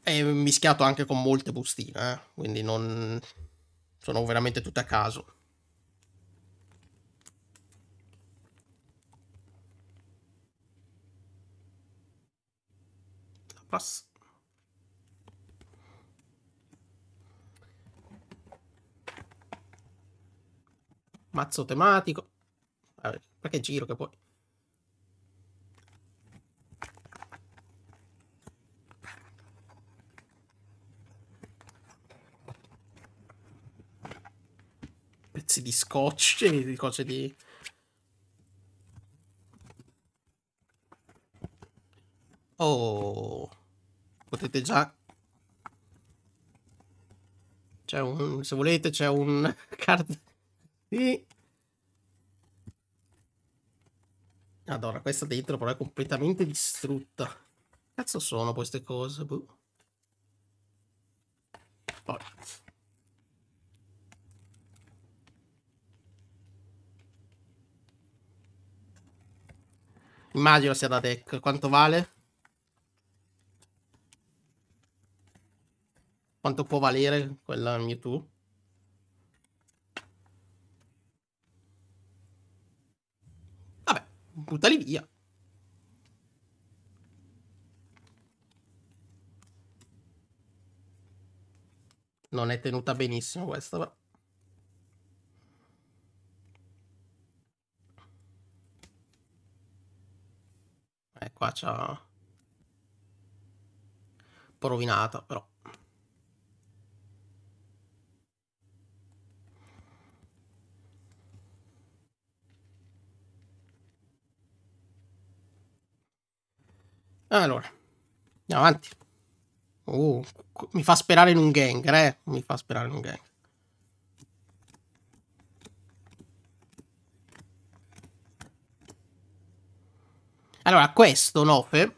[SPEAKER 1] è mischiato anche con molte bustine, eh? quindi non sono veramente tutte a caso. Pass. Mazzo tematico. Vabbè, perché giro che poi... Pezzi di scotch, [laughs] di cose di... Oh potete già c'è un se volete c'è un [laughs] card sì. Adora questa dentro però è completamente distrutta. Cazzo sono queste cose? Boh. Poi. Immagino sia da deck. Quanto vale? Quanto può valere quella Mewtwo? Vabbè, buttali via. Non è tenuta benissimo questa, però. E eh, qua c'ha... Un po' rovinata, però. Allora, andiamo avanti. Oh, mi fa sperare in un gang, eh? Mi fa sperare in un gang. Allora, questo Nofe,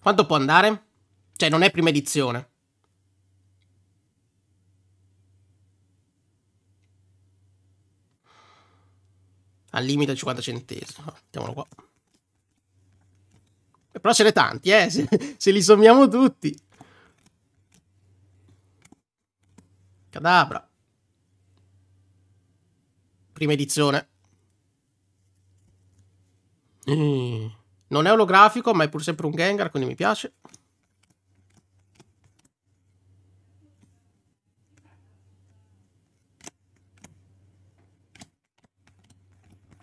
[SPEAKER 1] quanto può andare? Cioè, non è prima edizione. Al limite 50 centesimi. Mettiamolo qua. Però ce ne tanti, eh, se, se li sommiamo tutti. Cadabra. Prima edizione. Eh, non è olografico, ma è pur sempre un Gengar, quindi mi piace.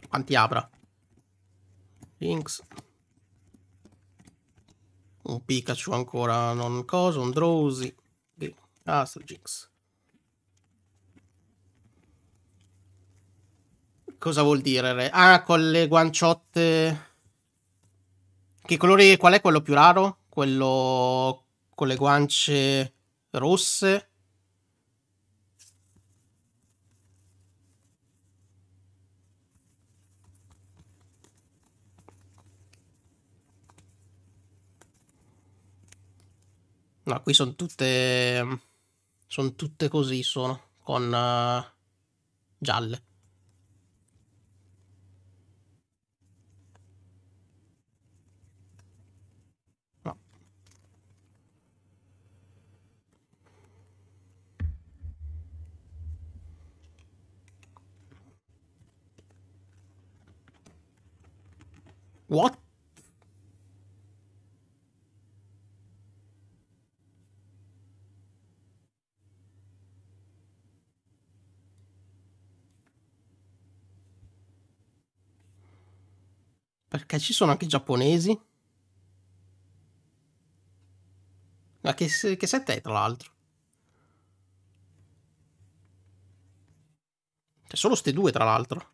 [SPEAKER 1] Quanti apra? Links un Pikachu ancora non coso, un Drowsy, Astrojinx. Ah, Cosa vuol dire? Re? Ah, con le guanciotte... Che colore... Qual è quello più raro? Quello con le guance rosse No, qui sono tutte... Sono tutte così, sono. Con... Uh, gialle. What? Perché ci sono anche i giapponesi? Ma che, che set è tra l'altro? C'è cioè, solo ste due tra l'altro.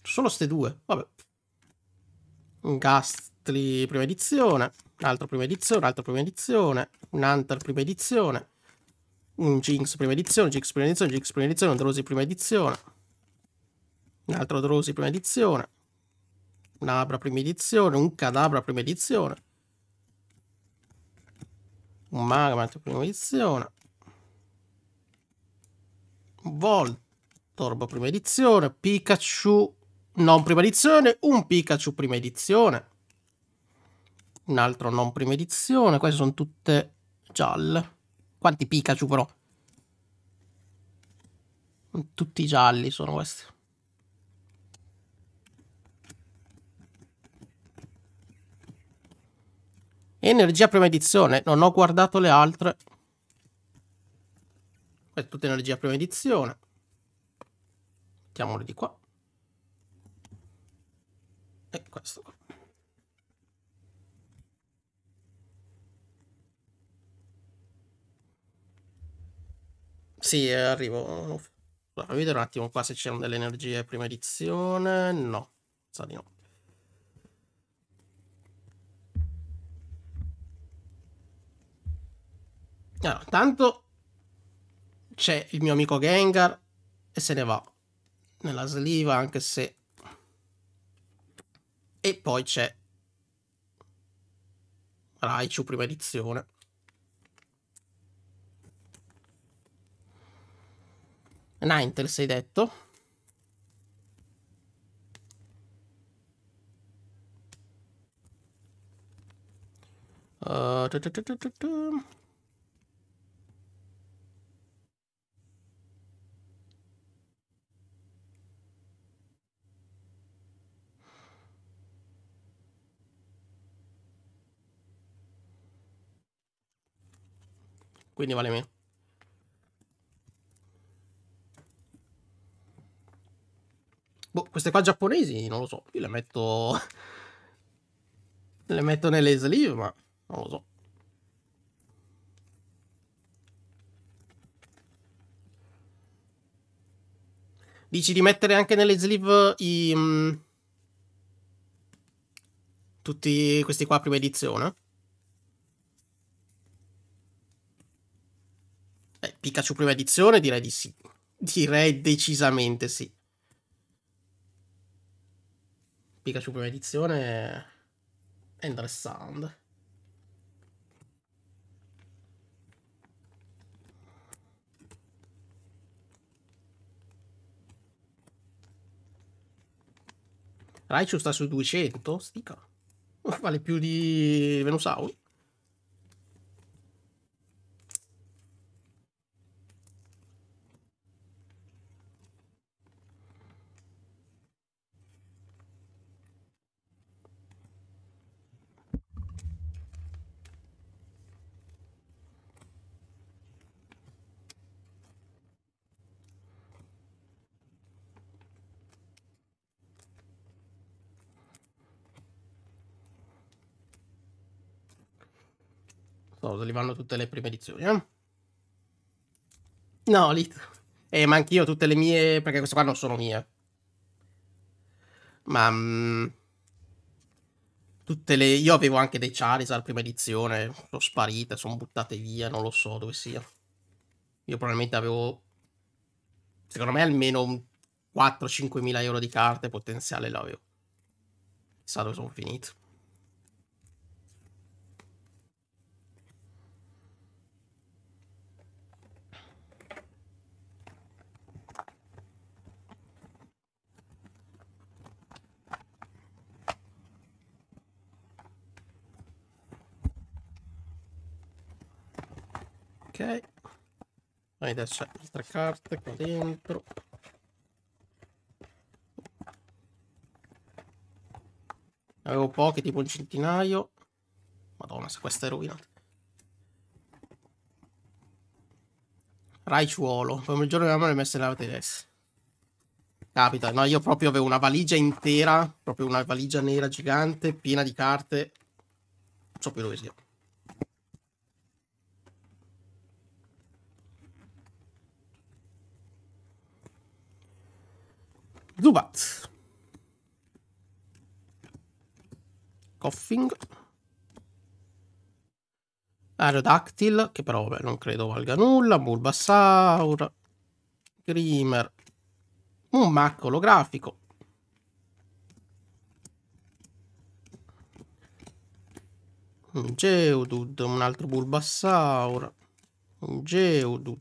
[SPEAKER 1] Solo ste due, vabbè. Un Gastly prima edizione, un altro prima edizione, un altro prima edizione, un Hunter prima edizione, un Jinx prima edizione, Jinx prima edizione, Jinx prima edizione, un Drosi prima edizione un altro Drosi prima edizione, un Abra prima edizione, un Cadabra prima edizione, un Magmat prima edizione, un Voltorb prima edizione, Pikachu non prima edizione, un Pikachu prima edizione, un altro non prima edizione, queste sono tutte gialle. Quanti Pikachu però? Tutti gialli sono questi. Energia premedizione. Non ho guardato le altre. è tutta energia premedizione. edizione. Mettiamole di qua. E questo qua. Sì, eh, arrivo. Allora, vedo un attimo qua se c'erano delle energie prima edizione. No, sa di no. No, tanto c'è il mio amico Gengar e se ne va nella sliva anche se... E poi c'è Raichu prima edizione. Nintel sei detto? Uh, quindi vale meno. Boh, queste qua giapponesi, non lo so, io le metto... [laughs] le metto nelle sleeve, ma non lo so. Dici di mettere anche nelle sleeve i... Mh, mm, tutti questi qua prima edizione? Pikachu prima edizione? Direi di sì. Direi decisamente sì. Pikachu prima edizione è interessante. Raichu sta su 200, stica. Vale più di Venusaur. No, lì vanno tutte le prime edizioni, eh? No, lì... Eh, ma anch'io tutte le mie, perché queste qua non sono mie. Ma... Mh, mm, tutte le... Io avevo anche dei Charizard prima edizione, sono sparite, sono buttate via, non lo so dove sia. Io probabilmente avevo... Secondo me almeno 4-5 mila euro di carte potenziale l'avevo. Chissà dove sono finito. ok poi adesso c'è altre carte qua dentro avevo poche tipo un centinaio madonna se questa è rovinata Raiciuolo come il giorno avevamo le messe la tedesca capita no io proprio avevo una valigia intera proprio una valigia nera gigante piena di carte non so più dove sia Zubat. Coffing. Aerodactyl, che però vabbè, non credo valga nulla, Bulbasaur, Grimer, un macco olografico. Un Geodude, un altro Bulbasaur, un Geodude,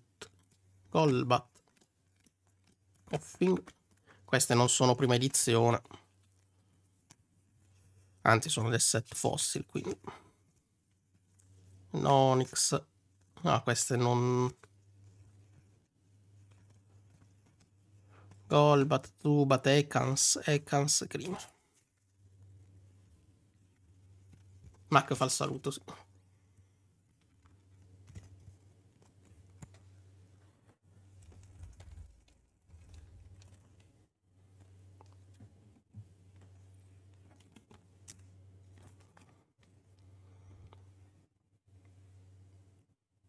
[SPEAKER 1] Golbat, Coffing. Queste non sono prima edizione. Anzi, sono del set fossil, quindi. No, Onyx. No, queste non... Golbat, Tubat, Ekans, Ekans, Grima. Mac fa il saluto, sì.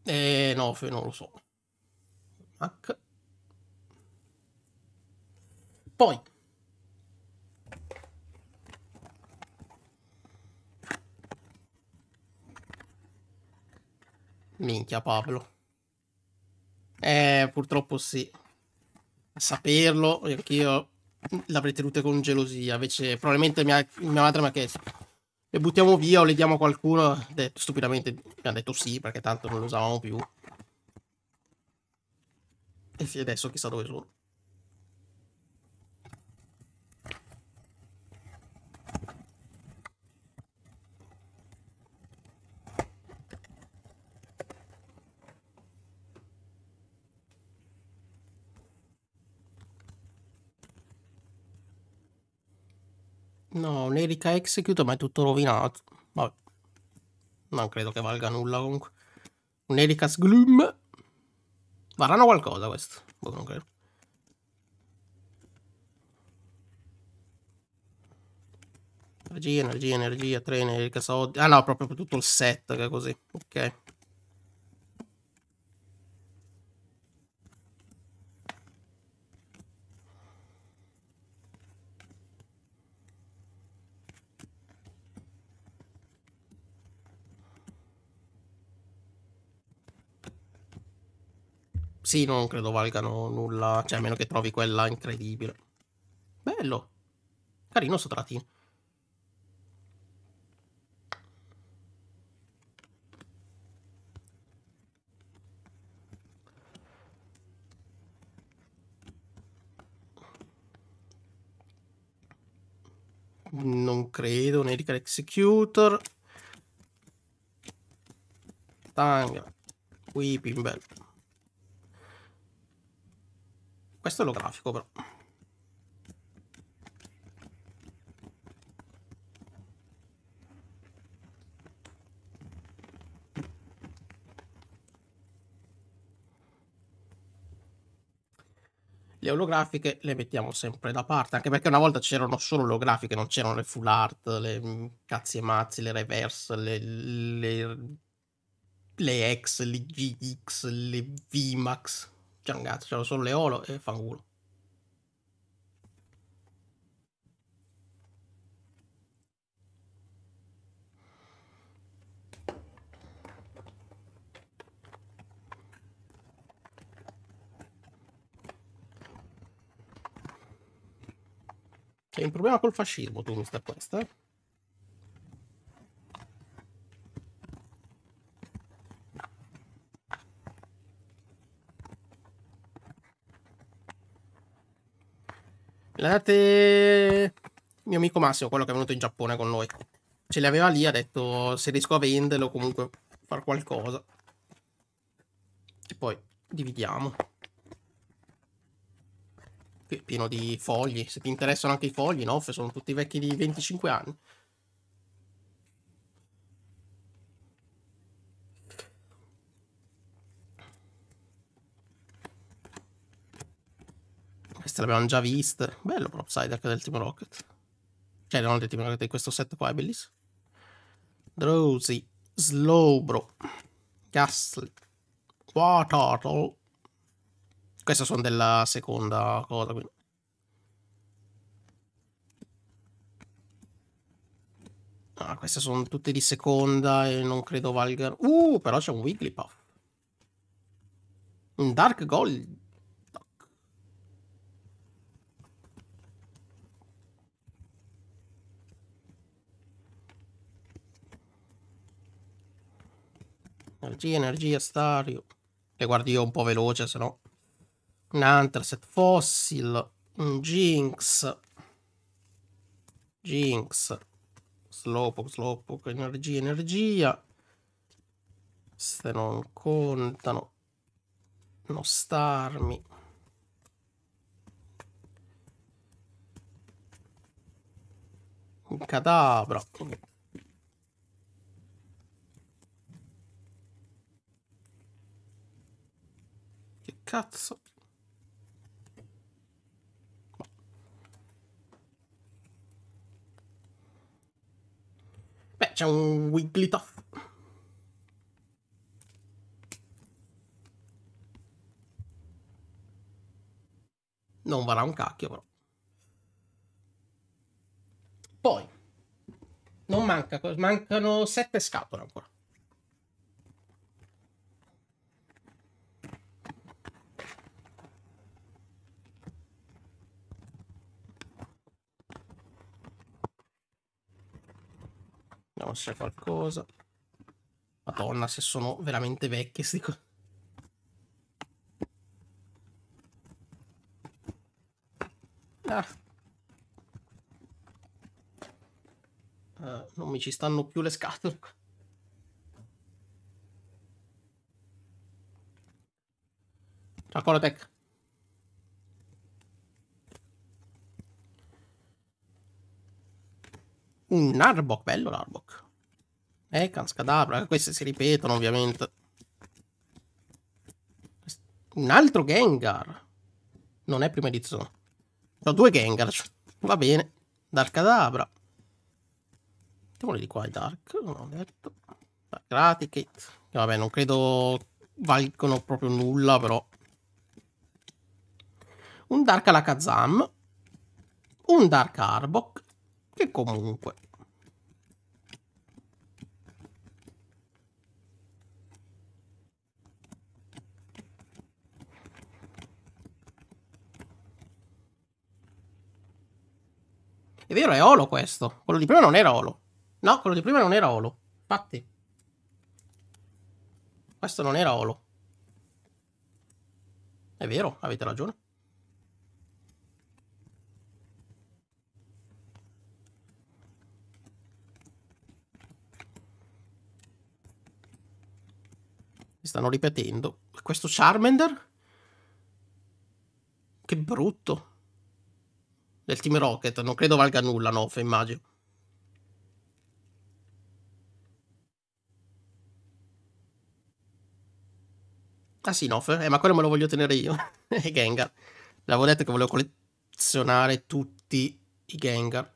[SPEAKER 1] Eh no, non lo so. Mac. Poi. Minchia Pablo. Eh, purtroppo sì. A saperlo, anch'io l'avrei tenuta con gelosia. Invece, probabilmente mia, mia madre mi ha chiesto le buttiamo via o le diamo a qualcuno. Detto, stupidamente abbiamo detto sì perché tanto non le usavamo più. E adesso chissà dove sono. No, Nerica Execute, ma è tutto rovinato. Vabbè. Non credo che valga nulla comunque. Un Erika Sglum. Varranno qualcosa questo. Boh, non credo. Energia, energia, energia, tre, Erika Sodi. Ah no, proprio tutto il set che è così. Ok. Sì, non credo valgano nulla, cioè a meno che trovi quella incredibile. Bello. Carino sto trattino. Non credo, Nerica Executor. Tanga. Whipping Bell. Questo lo grafico però. Le olografiche le mettiamo sempre da parte, anche perché una volta c'erano solo le olografiche, non c'erano le full art, le mm, cazzi e mazzi, le reverse, le, le, le X, le GX, le VMAX c'è un cazzo, c'erano solo le e fanculo. C'è un problema col fascismo, tu mi sta questa, eh? Guardate, il mio amico Massimo, quello che è venuto in Giappone con noi, ce li aveva lì, ha detto se riesco a venderlo comunque far qualcosa. E poi dividiamo. Qui è pieno di fogli, se ti interessano anche i fogli, no? Sono tutti vecchi di 25 anni. viste, le già viste. Bello però Psyduck del Team Rocket. Cioè, non del Team Rocket, di questo set qua è bellissimo. Drowsy, Slowbro, Ghastly, Watertle. Queste sono della seconda cosa, quindi. Ah, queste sono tutte di seconda e non credo valgano. Uh, però c'è un Wigglypuff. Un Dark Gold. Energia, energia, stario. Le guardi io un po' veloce, se no. Un Antraset Fossil. Un Jinx. Jinx. Slowpoke, Slowpoke, energia, energia. Queste non contano. No starmi. Un cadabra. cazzo. Beh, c'è un Wigglytuff. Non varrà un cacchio, però. Poi, non manca, mancano sette scatole ancora. Vediamo se c'è qualcosa. Madonna, se sono veramente vecchie sti cose. Ah. Uh, non mi ci stanno più le scatole. Ciao Colotec. un Narbok, bello l'Arbok. Ekans, Kadabra, eh, queste si ripetono ovviamente. Un altro Gengar. Non è prima edizione. Ho due Gengar, va bene. Dark Kadabra. Mettiamole di qua i Dark, non ho detto. Dark Raticate. Che vabbè, non credo valgono proprio nulla, però. Un Dark Alakazam. Un Dark Arbok che comunque è vero, è Olo questo. Quello di prima non era Olo. No, quello di prima non era Olo. Infatti. Questo non era Olo. È vero, avete ragione. Mi stanno ripetendo. Questo Charmander? Che brutto. Del Team Rocket, non credo valga nulla, no, immagino. Ah sì, Nofer? Eh, ma quello me lo voglio tenere io. e [laughs] Gengar. L'avevo detto che volevo collezionare tutti i Gengar.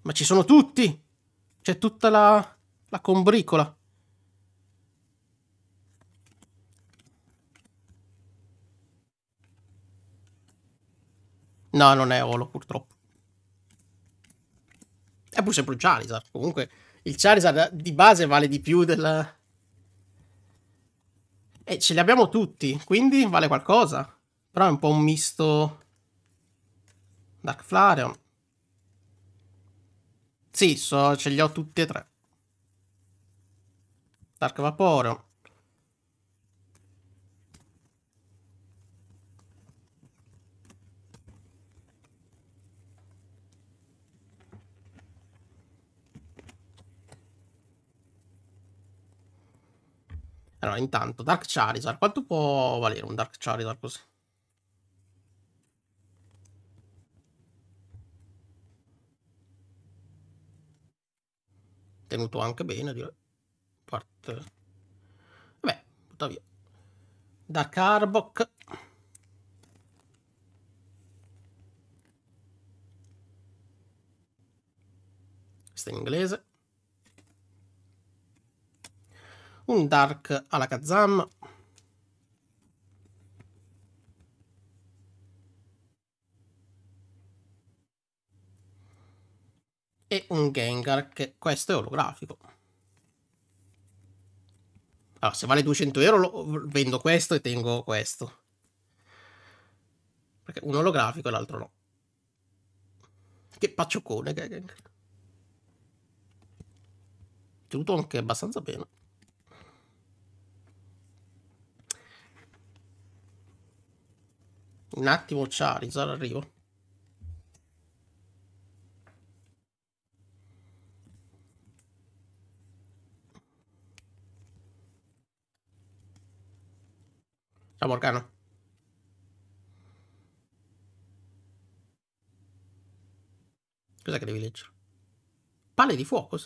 [SPEAKER 1] Ma ci sono tutti! C'è tutta la, la combricola. No, non è Olo, purtroppo. È pur sempre un Charizard. Comunque, il Charizard di base vale di più del... E ce li abbiamo tutti, quindi vale qualcosa. Però è un po' un misto... Dark Flareon. Sì, so, ce li ho tutti e tre. Dark Vaporo. Allora, intanto, Dark Charizard. Quanto può valere un Dark Charizard così? tenuto anche bene, direi. Parte... Vabbè, butta via. Dark Arbok. Questa in inglese. Un Dark alla Kazam. e un Gengar, che questo è olografico. Allora, se vale 200 euro vendo questo e tengo questo. Perché uno olografico e l'altro no. Che paccioccone che Gengar. Tutto anche abbastanza bene. Un attimo Charizard arrivo. Ciao Morgana. Cos'è che devi leggere? Palle di fuoco.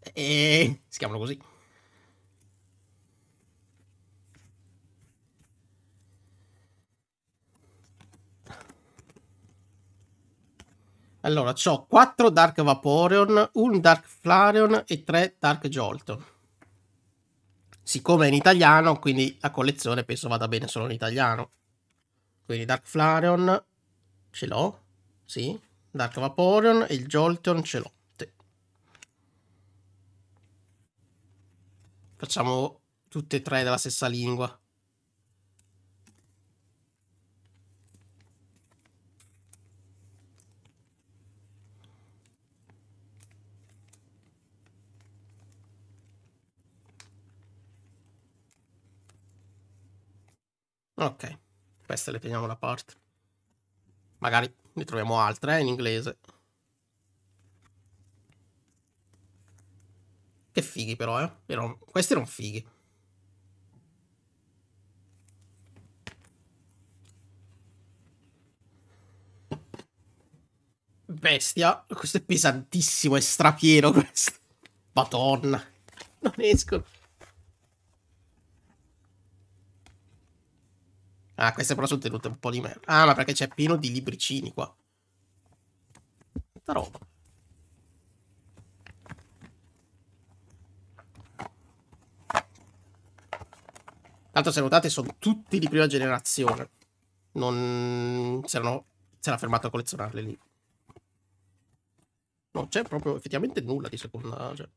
[SPEAKER 1] E... Eh, eh, si chiamano così. Allora, ho 4 Dark Vaporeon, 1 Dark Flareon e 3 Dark Jolton siccome è in italiano, quindi la collezione penso vada bene solo in italiano. Quindi Dark Flareon ce l'ho, sì, Dark Vaporeon e il Jolteon ce l'ho. Facciamo tutte e tre della stessa lingua. Ok, queste le teniamo da parte. Magari ne troviamo altre eh, in inglese. Che fighi però, eh. Erano... Questi erano fighi. Bestia. Questo è pesantissimo, è strapieno questo. Madonna. Non escono. Ah, queste però sono tenute un po' di merda. Ah, ma perché c'è pieno di libricini qua. Tanta roba. Tanto se notate sono tutti di prima generazione. Non... S'era fermato a collezionarle lì. Non c'è proprio effettivamente nulla di seconda... Cioè...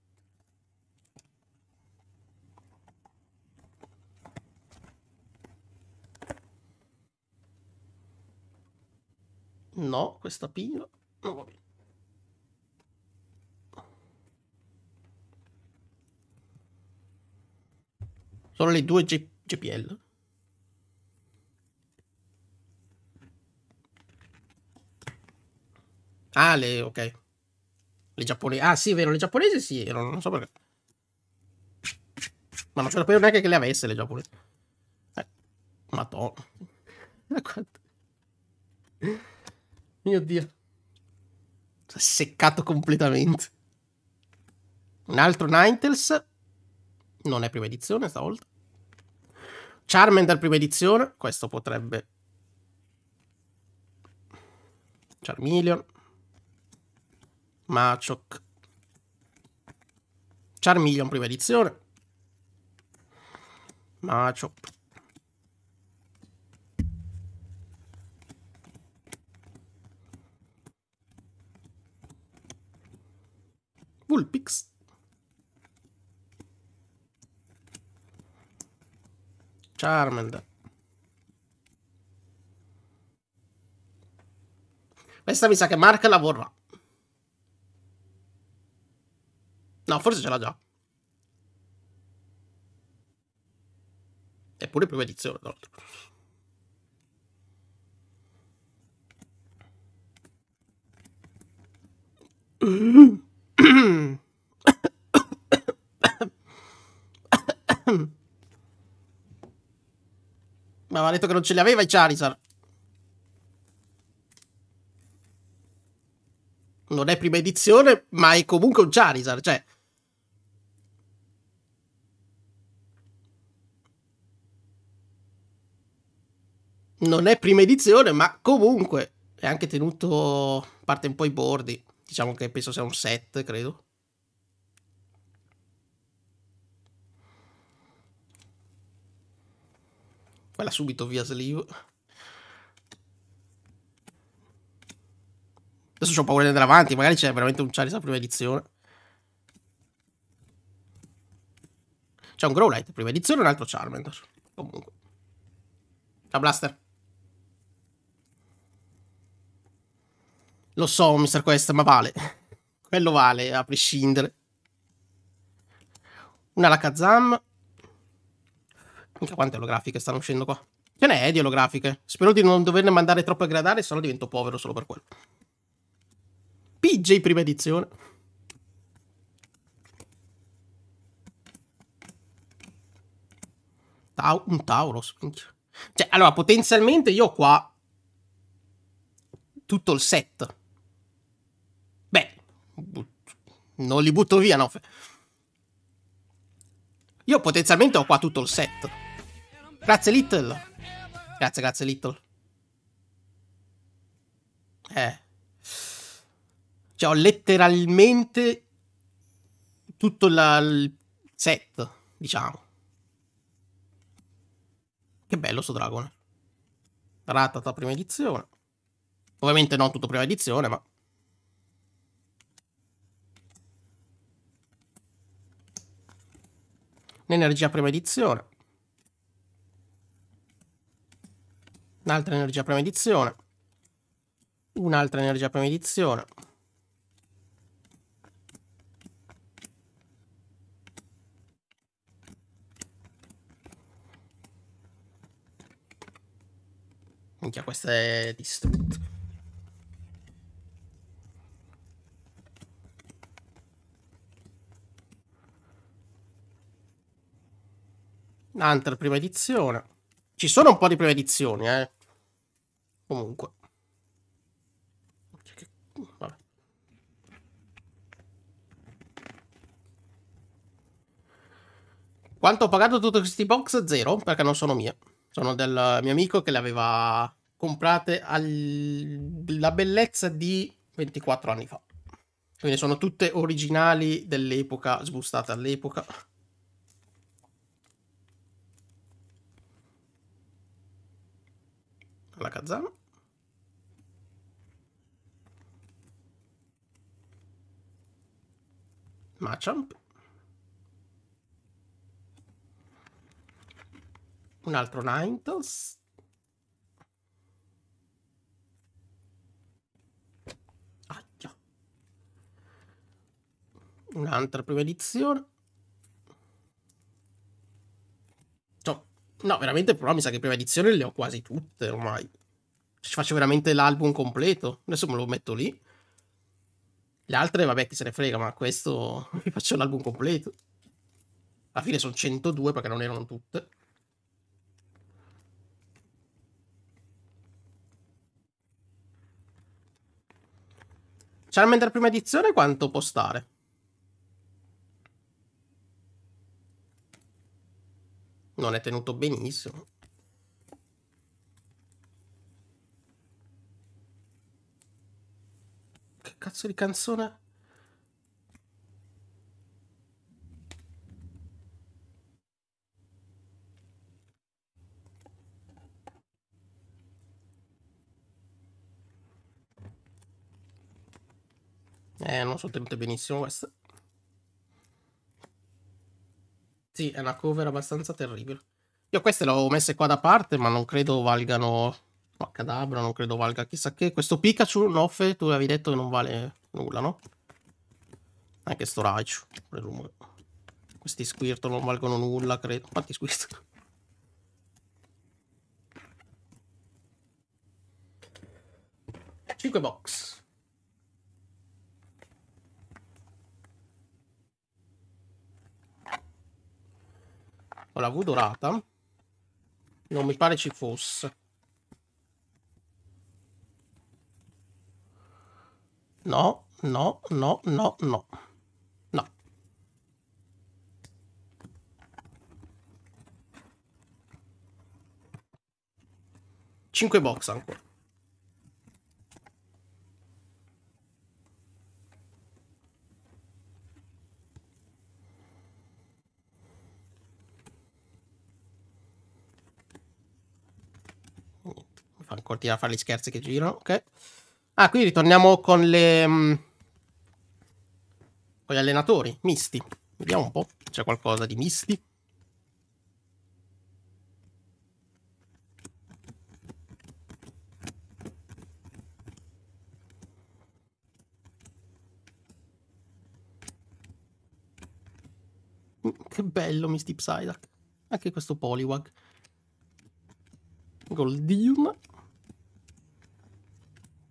[SPEAKER 1] No, questa pignola non va bene. Sono le due G GPL. Ah, le... ok. Le giapponesi. Ah, sì, vero, le giapponesi sì, erano, non so perché. Ma non sapevo neanche che le avesse le giapponesi. Eh, madonna. [laughs] Quanto... Mio Dio. Seccato completamente. Un altro Ninetales. Non è prima edizione stavolta. Charmander prima edizione. Questo potrebbe... Charmeleon. Machoc. Charmeleon prima edizione. Machoc. Vulpix. Charmander. Questa mi sa che Mark la vorrà. No, forse ce l'ha già. Eppure prima edizione, tra l'altro. Mm-hmm. Ma aveva detto che non ce li aveva i Charizard. Non è prima edizione, ma è comunque un Charizard, cioè... Non è prima edizione, ma comunque è anche tenuto parte un po' i bordi. Diciamo che penso sia un 7, credo. Quella subito via sleeve. Adesso ho paura di andare avanti, magari c'è veramente un Charizard prima edizione. C'è un Growlite prima edizione e un altro Charmander. Comunque. Ciao Blaster. Lo so, Mr. Quest, ma vale. [laughs] Quello vale, a prescindere. Una Lakazam. Minchia quante olografiche stanno uscendo qua. Ce n'è eh, di olografiche. Spero di non doverne mandare troppo a gradare, se no divento povero solo per quello. PJ prima edizione. Tau un Tauros, Cioè, allora, potenzialmente io ho qua... Tutto il set non li butto via, no. Io potenzialmente ho qua tutto il set. Grazie Little. Grazie, grazie Little. Eh. Cioè ho letteralmente tutto la, il set, diciamo. Che bello sto dragone. Ratata prima edizione. Ovviamente non tutto prima edizione, ma... l'energia premedizione, un'altra energia premedizione, un'altra energia premedizione, Minchia, questa è distrutta. Hunter prima edizione. Ci sono un po' di prime edizioni, eh. Comunque. Vabbè. Quanto ho pagato tutti questi box? Zero, perché non sono mie. Sono del mio amico che le aveva comprate alla bellezza di 24 anni fa. Quindi sono tutte originali dell'epoca, sbustate all'epoca. la Kazan. Machamp. Un altro Ninetales. Un'altra prima edizione. No, veramente, però mi sa che prima edizione le ho quasi tutte ormai. Ci faccio veramente l'album completo. Adesso me lo metto lì. Le altre, vabbè, chi se ne frega, ma questo [laughs] mi faccio l'album completo. Alla fine sono 102 perché non erano tutte. Charmander prima edizione quanto può stare? non è tenuto benissimo. Che cazzo di canzone? Eh, non sono tenute benissimo queste. Sì, è una cover abbastanza terribile. Io queste le ho messe qua da parte, ma non credo valgano... Ma cadabra, non credo valga chissà che. Questo Pikachu, Noffe, tu avevi detto che non vale nulla, no? Anche sto Raichu. Questi Squirtle non valgono nulla, credo. Quanti Squirtle? Cinque box. Allora, V dorata. Non mi pare ci fosse. No, no, no, no, no. No. Cinque box ancora. partire a fare gli scherzi che girano, ok. Ah, qui ritorniamo con le... Mh, mm, con gli allenatori, misti. Vediamo un po', c'è qualcosa di misti. Mm, che bello Misty Psyduck. Anche questo Poliwag. Goldium.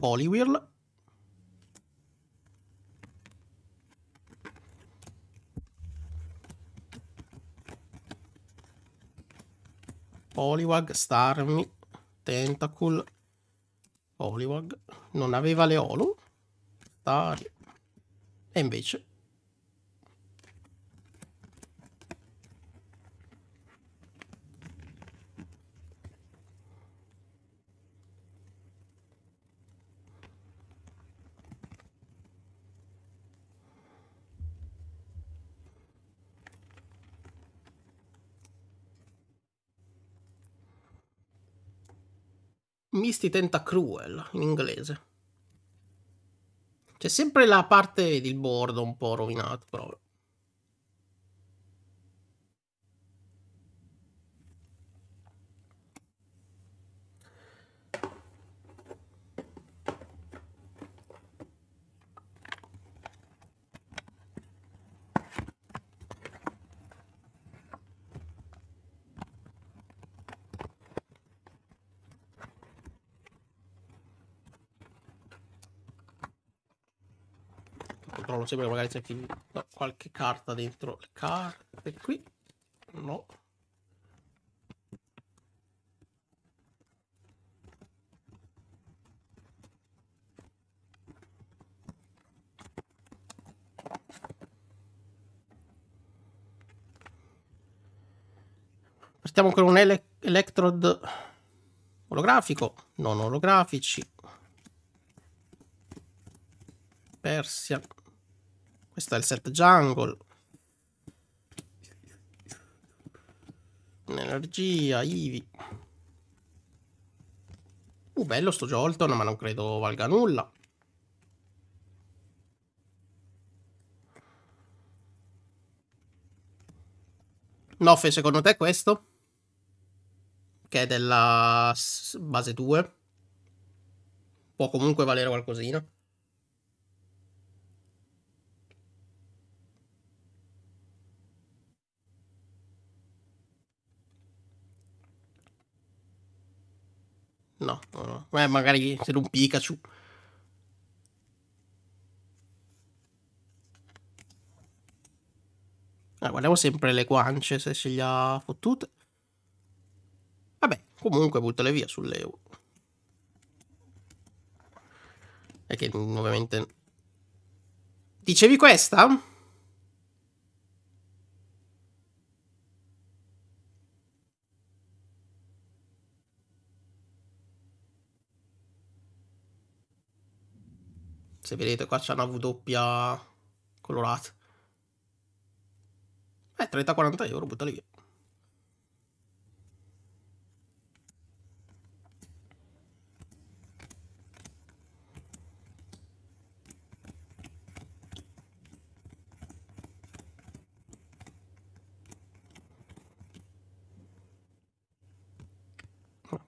[SPEAKER 1] Poliwhirl Poliwag, Starmie, Tentacle, Poliwag, non aveva le Leolum, Stari, e invece Misty cruel in inglese. C'è sempre la parte del bordo un po' rovinata, però. strano, sembra che magari c'è finita qualche carta dentro. Le carte qui? No. Partiamo con un ele Electrode olografico, non olografici. Persia questo è il set Jungle. Energia, Ivi. Uh, bello sto Jolton, ma non credo valga nulla. Nofe, secondo te questo? Che è della base 2? Può comunque valere qualcosina. No, no, no. Eh, magari se un Pikachu. Ah, eh, guardiamo sempre le guance se ce le ha fottute. Vabbè, comunque buttale via sull'Euro. E che ovviamente... Dicevi questa? Se vedete qua c'è una V doppia colorata. Eh, 30-40 euro, buttali via.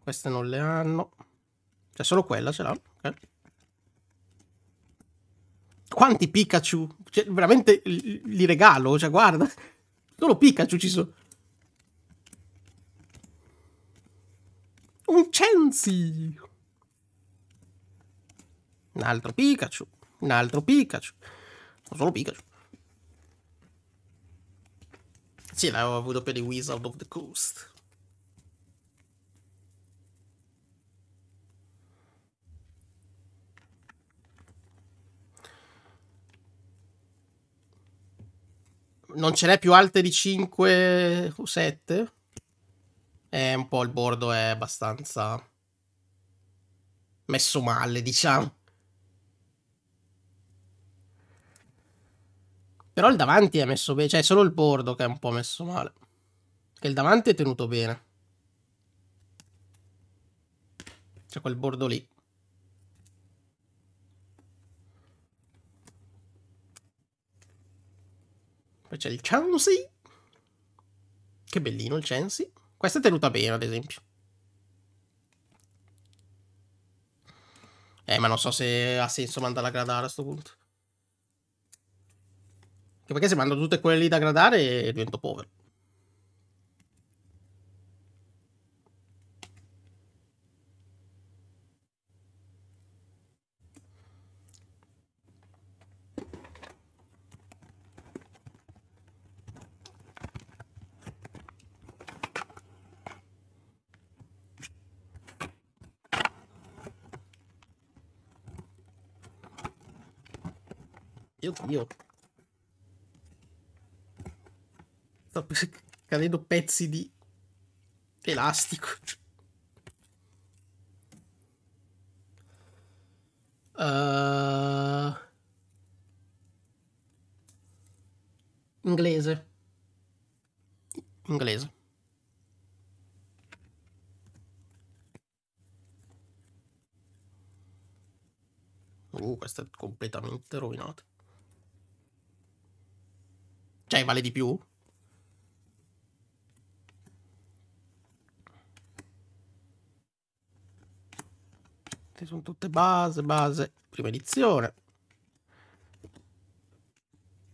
[SPEAKER 1] queste non le hanno. Cioè solo quella ce l'ha. Okay quanti Pikachu? Cioè, veramente li regalo, cioè guarda, solo Pikachu ci sono. Un Censi! Un altro Pikachu, un altro Pikachu, non solo Pikachu. Sì, l'avevo avuto per i Wizard of the Coast. non ce n'è più alte di 5 o 7? È un po' il bordo è abbastanza messo male, diciamo. Però il davanti è messo bene, cioè è solo il bordo che è un po' messo male. Che il davanti è tenuto bene. C'è quel bordo lì. Poi c'è il Chelsea. Che bellino il Chelsea. Questa è tenuta bene, ad esempio. Eh, ma non so se ha senso mandarla a gradare a sto punto. Anche perché se mando tutte quelle lì da gradare divento povero. Dio. Sto cadendo pezzi di elastico. Uh... Inglese. Inglese. Uh, questa è completamente rovinata. Cioè, vale di più? Se Sono tutte base, base, prima edizione.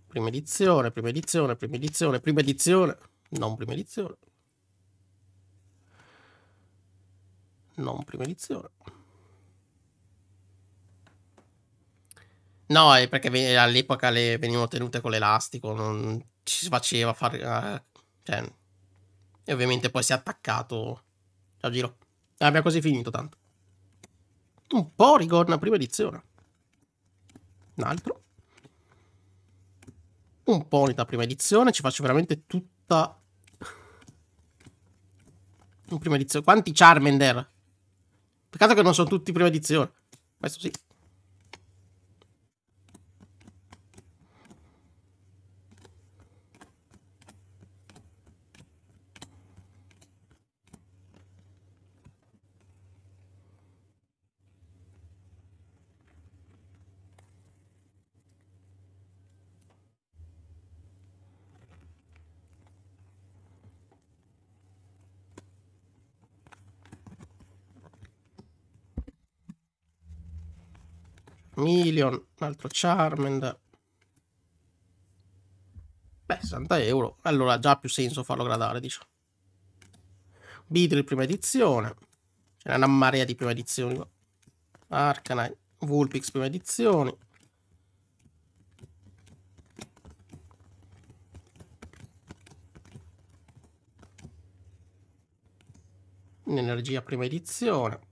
[SPEAKER 1] Prima edizione, prima edizione, prima edizione, prima edizione. Non prima edizione. Non prima edizione. No, è perché all'epoca le venivano tenute con l'elastico, non ci si faceva fare... Eh, cioè, e ovviamente poi si è attaccato. Ciao giro. Abbiamo quasi finito tanto. Un Porygon, prima edizione. Un altro. Un Ponita, prima edizione. Ci faccio veramente tutta... Un prima edizione. Quanti Charmander? Peccato che non sono tutti prima edizione. Questo sì. Million, un altro Charmand. Beh, 60 euro. Allora ha già più senso farlo gradare, diciamo. Beedrill prima edizione. C'è una marea di prima edizioni. Arcanine, Vulpix prima edizione. Energia prima edizione.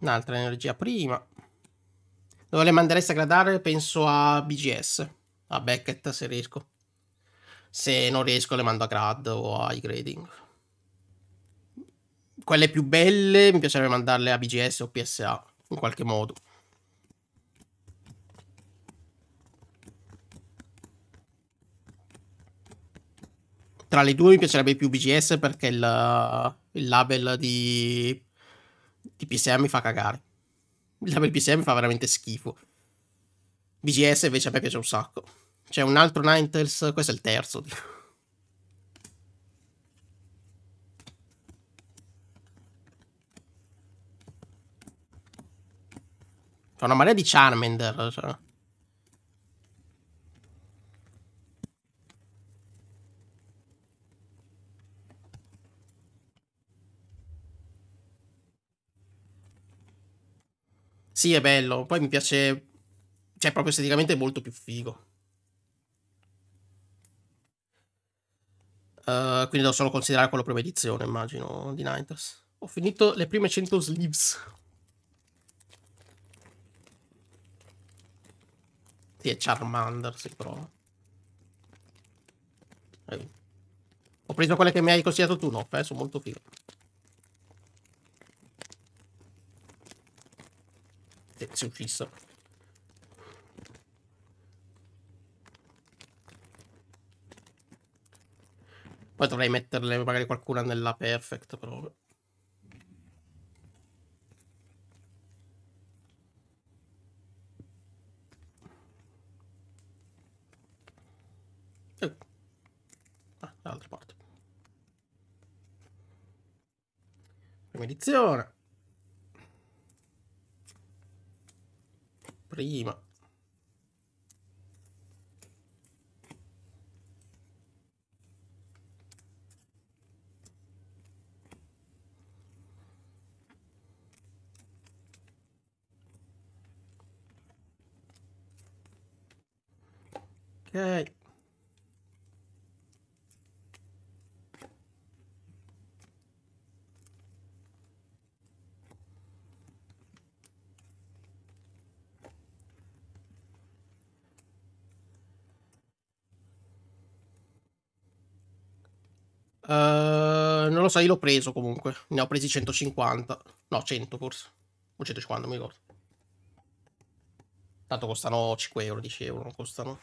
[SPEAKER 1] Un'altra energia prima. Dove le manderesti a gradare? Penso a BGS, a Beckett se riesco. Se non riesco le mando a grad o a grading. Quelle più belle mi piacerebbe mandarle a BGS o PSA, in qualche modo. Tra le due mi piacerebbe più BGS perché il, il label di TPSM mi fa cagare. Il mi fa veramente schifo. BGS invece a me piace un sacco. C'è un altro Ninetales, questo è il terzo. C'è una marea di Charmander. Cioè. Sì, è bello, poi mi piace, cioè proprio esteticamente è molto più figo. Uh, quindi devo solo considerare quello prima edizione, immagino, di Niners. Ho finito le prime 100 sleeves. Sì, è Charmander, si prova. Ho preso quelle che mi hai consigliato tu, no? Eh, sono molto figo. si è ucciso. Poi dovrei metterle magari qualcuna nella perfect proprio. Eh. Ah, dall'altra parte. Prima edizione. prima ok Eh, non lo so, io l'ho preso comunque. Ne ho presi 150. No, 100 forse. O 150, non mi ricordo. Tanto costano 5 euro, 10 euro, non costano.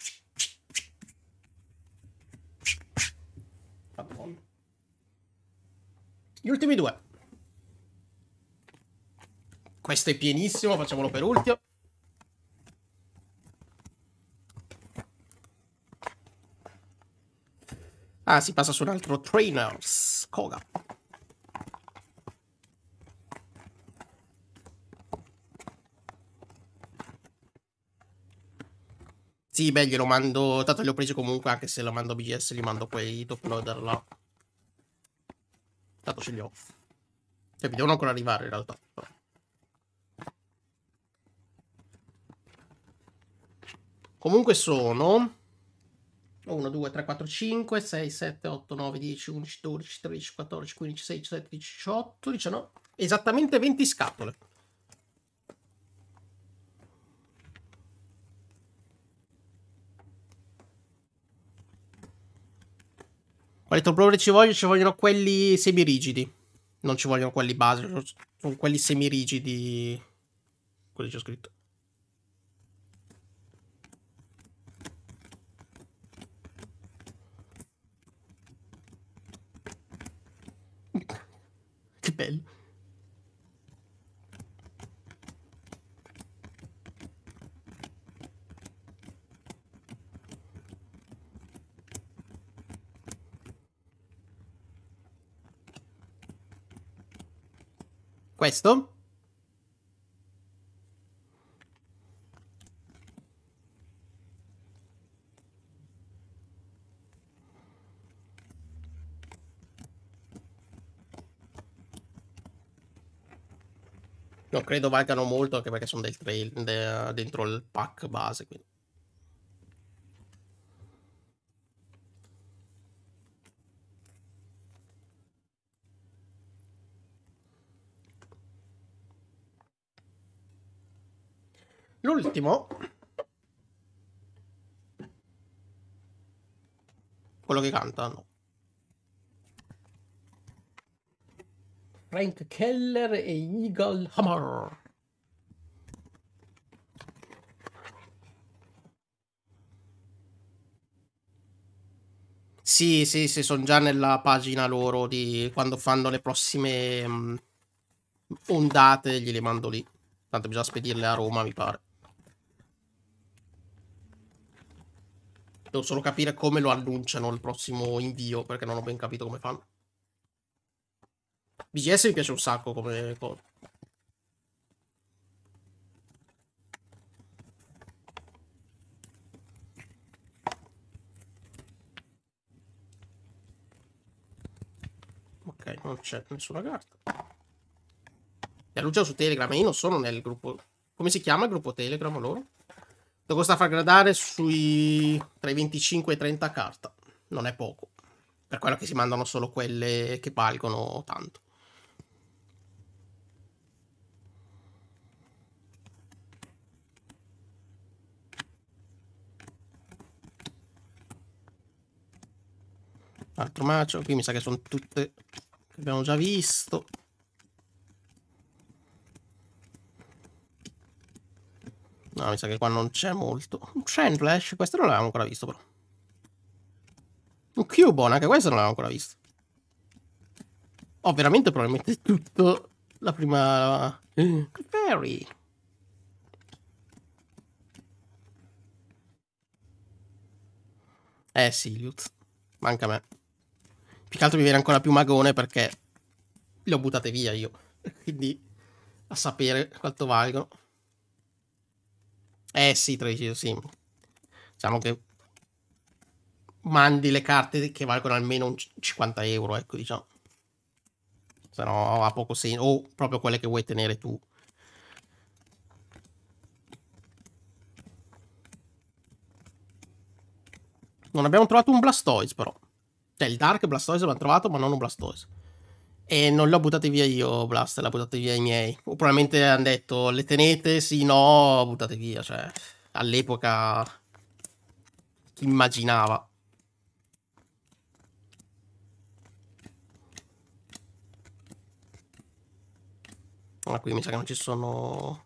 [SPEAKER 1] Madonna. Gli ultimi due. Questo è pienissimo, facciamolo per ultimo. Ah, si passa su un altro Trainers. Koga. Sì, beh, glielo mando... Tanto li ho presi comunque, anche se lo mando a BGS, gli mando quei top loader là. Tanto ce li ho. Cioè, mi devono ancora arrivare, in realtà. Però. Comunque sono... 1, 2, 3, 4, 5, 6, 7, 8, 9, 10, 11, 12, 13, 14, 15, 16, 17, 18, 19, esattamente 20 scatole. Quali torpedoni ci vogliono? Ci vogliono quelli semirigidi. Non ci vogliono quelli base, sono quelli semirigidi. Quelli che ho scritto. pelle. Questo Non credo valgano molto anche perché sono del trail de, dentro il pack base. Quindi. L'ultimo, quello che canta, no. Frank Keller e Eagle Hammer. Sì, sì, sì, sono già nella pagina loro di quando fanno le prossime mh, mm, ondate, gliele mando lì. Tanto bisogna spedirle a Roma, mi pare. Devo solo capire come lo annunciano il prossimo invio, perché non ho ben capito come fanno. BGS mi piace un sacco come cosa. Ok, non c'è nessuna carta. Ti annunciano su Telegram, io non sono nel gruppo... Come si chiama il gruppo Telegram loro? Devo sta a far gradare sui... tra i 25 e i 30 carta. Non è poco. Per quello che si mandano solo quelle che valgono tanto. altro macio qui mi sa che sono tutte che abbiamo già visto no mi sa che qua non c'è molto un trend flash questo non l'avevamo ancora visto però un cubone anche questo non l'avevamo ancora visto ho veramente probabilmente tutto la prima Clefairy eh. eh Silius manca a me più che altro mi viene ancora più magone perché le ho buttate via io. Quindi a sapere quanto valgono. Eh sì, 13, sì. Diciamo che mandi le carte che valgono almeno 50 euro, ecco, diciamo. Se no ha poco senso. O proprio quelle che vuoi tenere tu. Non abbiamo trovato un Blastoise, però. Cioè, il Dark Blastoise l'abbiamo trovato, ma non un Blastoise. E non l'ho buttato via io, Blast, l'ha buttato via i miei. O probabilmente hanno detto, le tenete, sì, no, buttate via. Cioè, all'epoca... Chi immaginava? Ma ah, qui mi sa che non ci sono...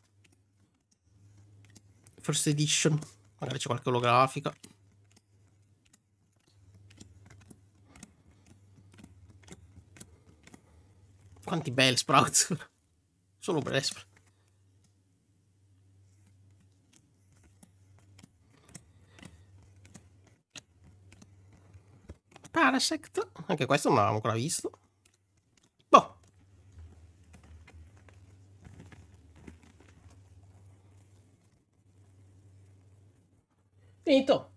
[SPEAKER 1] First Edition. Magari c'è qualche olografica. Quanti bel sprouts. [laughs] Solo bel sprout. Parasect. Anche questo non l'avevamo ancora visto. Boh. Finito.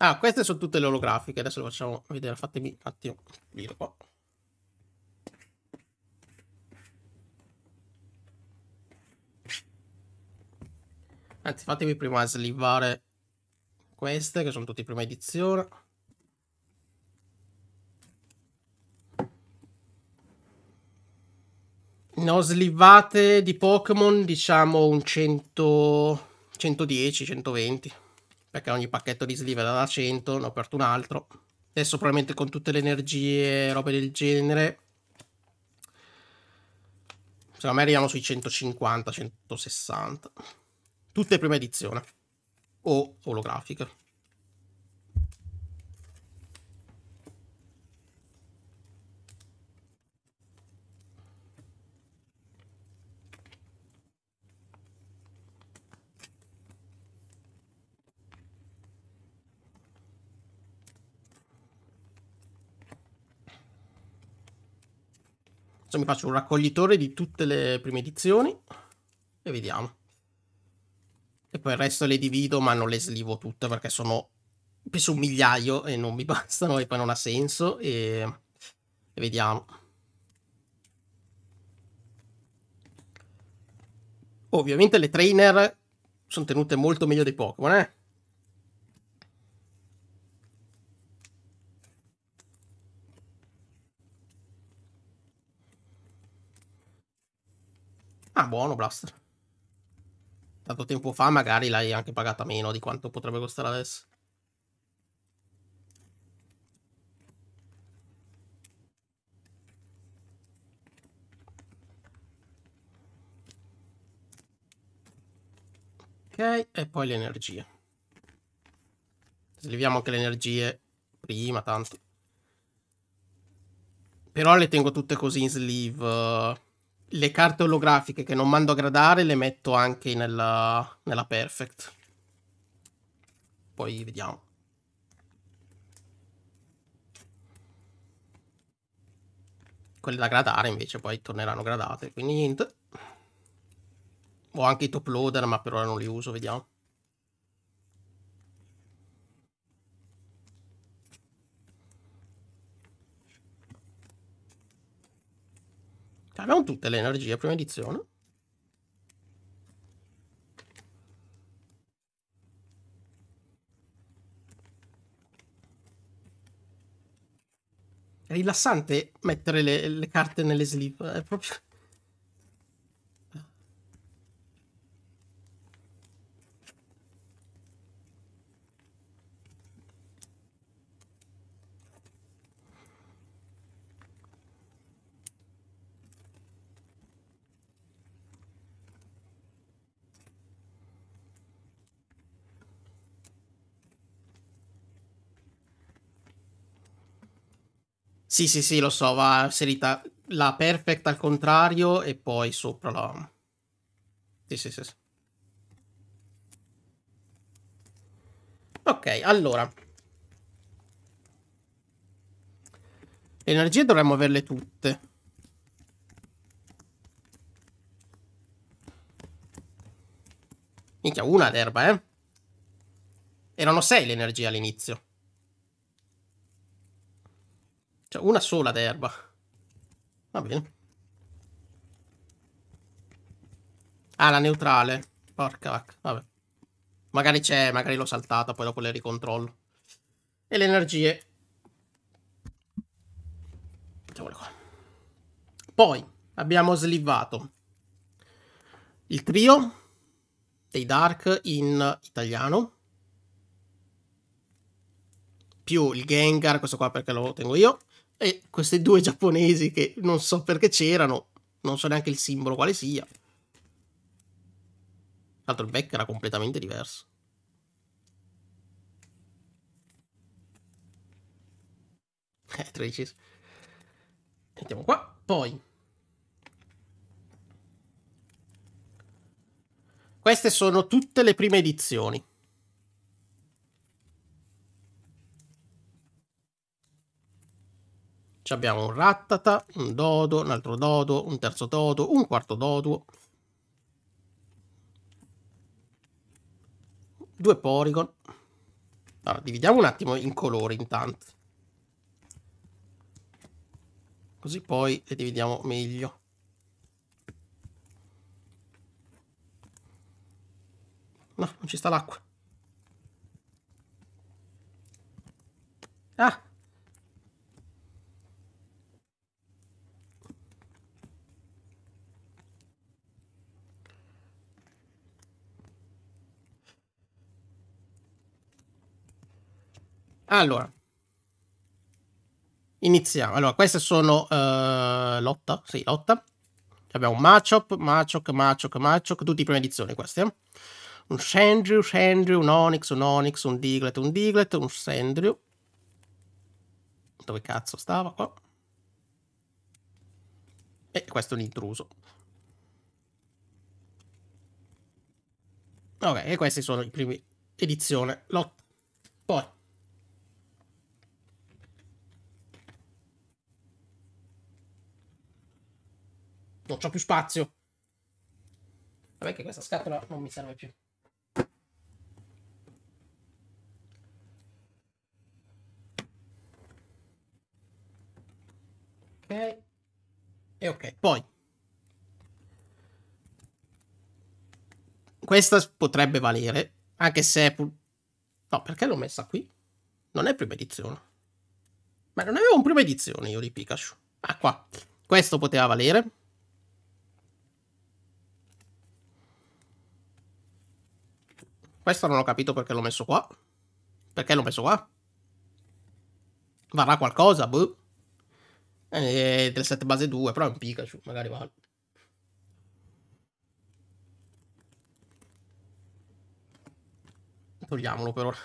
[SPEAKER 1] Ah, queste sono tutte le olografiche, adesso le facciamo vedere, fatemi un attimo pulire qua. Anzi, fatemi prima slivare queste, che sono tutte prima edizione. ne ho slivate di Pokémon, diciamo un 100, 110, 120 perché ogni pacchetto di sleeve era da 100, ne ho aperto un altro. Adesso probabilmente con tutte le energie e robe del genere, secondo me arriviamo sui 150-160. Tutte prima edizione o olografiche. Adesso mi faccio un raccoglitore di tutte le prime edizioni e vediamo. E poi il resto le divido ma non le slivo tutte perché sono penso un migliaio e non mi [laughs] bastano e poi non ha senso e, e vediamo. Ovviamente le trainer sono tenute molto meglio dei Pokémon, eh? Ah, buono Blaster. Tanto tempo fa magari l'hai anche pagata meno di quanto potrebbe costare adesso. Ok, e poi le energie. Sleviamo anche le energie prima, tanto. Però le tengo tutte così in sleeve... Eh, le carte olografiche che non mando a gradare le metto anche nella, nella perfect. Poi vediamo. Quelle da gradare invece poi torneranno gradate, quindi niente. Ho anche i top loader, ma per ora non li uso, vediamo. Abbiamo tutte le energie prima edizione. È rilassante mettere le, le carte nelle slip. è proprio... Sì, sì, sì, lo so, va serita la perfect al contrario e poi sopra la... Sì, sì, sì. sì. Ok, allora. Le energie dovremmo averle tutte. Minchia, una d'erba, eh? Erano sei le energie all'inizio. Cioè, una sola d'erba. Va bene. Ah, la neutrale. Porca vacca, vabbè. Magari c'è, magari l'ho saltata, poi dopo le ricontrollo. E le energie. Mettiamole qua. Poi abbiamo slivato il trio dei Dark in italiano. Più il Gengar, questo qua perché lo tengo io e queste due giapponesi che non so perché c'erano, non so neanche il simbolo quale sia. Tra l'altro il back era completamente diverso. Eh, 13. Mettiamo qua, poi... Queste sono tutte le prime edizioni. abbiamo un rattata, un dodo, un altro dodo, un terzo dodo, un quarto dodo, due polygon. Allora, dividiamo un attimo in colori intanto. Così poi le dividiamo meglio. No, non ci sta l'acqua. Ah, Allora, iniziamo. Allora, queste sono uh, lotta, sì, lotta. Abbiamo Machop, Machok, Machok, Machok, tutti prima edizione queste. Eh? Un Shandrew, Shandrew, un Onyx, un Onyx, un Diglett, un Diglett, un Sandrew. Dove cazzo stava qua? E eh, questo è un intruso. Ok, e questi sono i primi edizione lotta. Poi Non c'ho più spazio. Vabbè che questa scatola non mi serve più. Ok. E ok, poi. Questa potrebbe valere, anche se... No, perché l'ho messa qui? Non è prima edizione. Ma non avevo un prima edizione io di Pikachu. Ah, qua. Questo poteva valere. Questo non ho capito perché l'ho messo qua. Perché l'ho messo qua? Varrà qualcosa, boh. È eh, del set base 2, però è un Pikachu, magari vale. Togliamolo per ora.